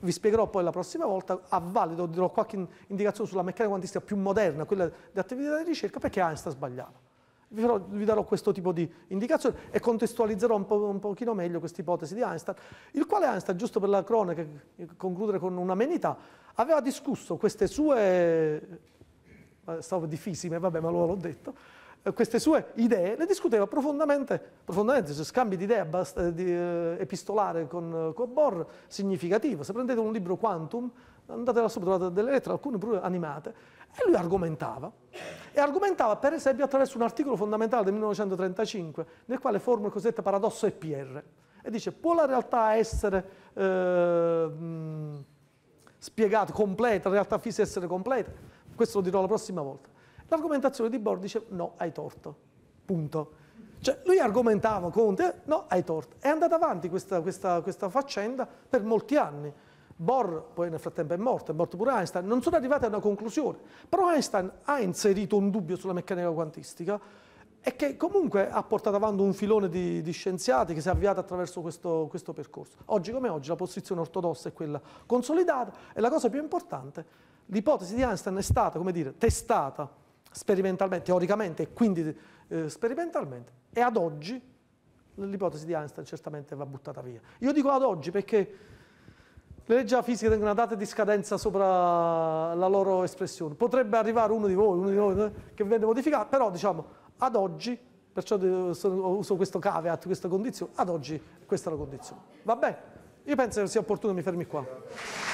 S1: vi spiegherò poi la prossima volta, a valido dirò qualche indicazione sulla meccanica quantistica più moderna, quella di attività di ricerca, perché Einstein sbagliava. Vi, farò, vi darò questo tipo di indicazioni e contestualizzerò un, po', un pochino meglio questa ipotesi di Einstein, il quale Einstein, giusto per la cronaca, concludere con un'amenità, aveva discusso queste sue, eh, stavo di fisime, vabbè ma l'ho detto, eh, queste sue idee le discuteva profondamente, profondamente cioè scambi di idee eh, di, eh, epistolare con, eh, con Bohr significativo. Se prendete un libro Quantum, andate là sopra, trovate delle lettere, alcune pure animate, e lui argomentava. E argomentava per esempio attraverso un articolo fondamentale del 1935, nel quale forma il cosiddetto paradosso EPR. E dice, può la realtà essere... Eh, spiegata, completa, la realtà fisica essere completa? Questo lo dirò la prossima volta. L'argomentazione di Bohr dice no, hai torto, punto. Cioè lui argomentava Conte, no, hai torto. È andata avanti questa, questa, questa faccenda per molti anni. Bohr poi nel frattempo è morto, è morto pure Einstein, non sono arrivati a una conclusione, però Einstein ha inserito un dubbio sulla meccanica quantistica e che comunque ha portato avanti un filone di, di scienziati che si è avviato attraverso questo, questo, percorso. Oggi come oggi la posizione ortodossa è quella consolidata e la cosa più importante, l'ipotesi di Einstein è stata, come dire, testata sperimentalmente, teoricamente e quindi eh, sperimentalmente, e ad oggi l'ipotesi di Einstein certamente va buttata via. Io dico ad oggi perché le leggi della fisica tengono una data di scadenza sopra la loro espressione. Potrebbe arrivare uno di voi, uno di noi, eh, che viene modificato, però diciamo ad oggi, perciò uso questo caveat, questa condizione, ad oggi questa è la condizione. Va bene? Io penso che sia opportuno mi fermi qua.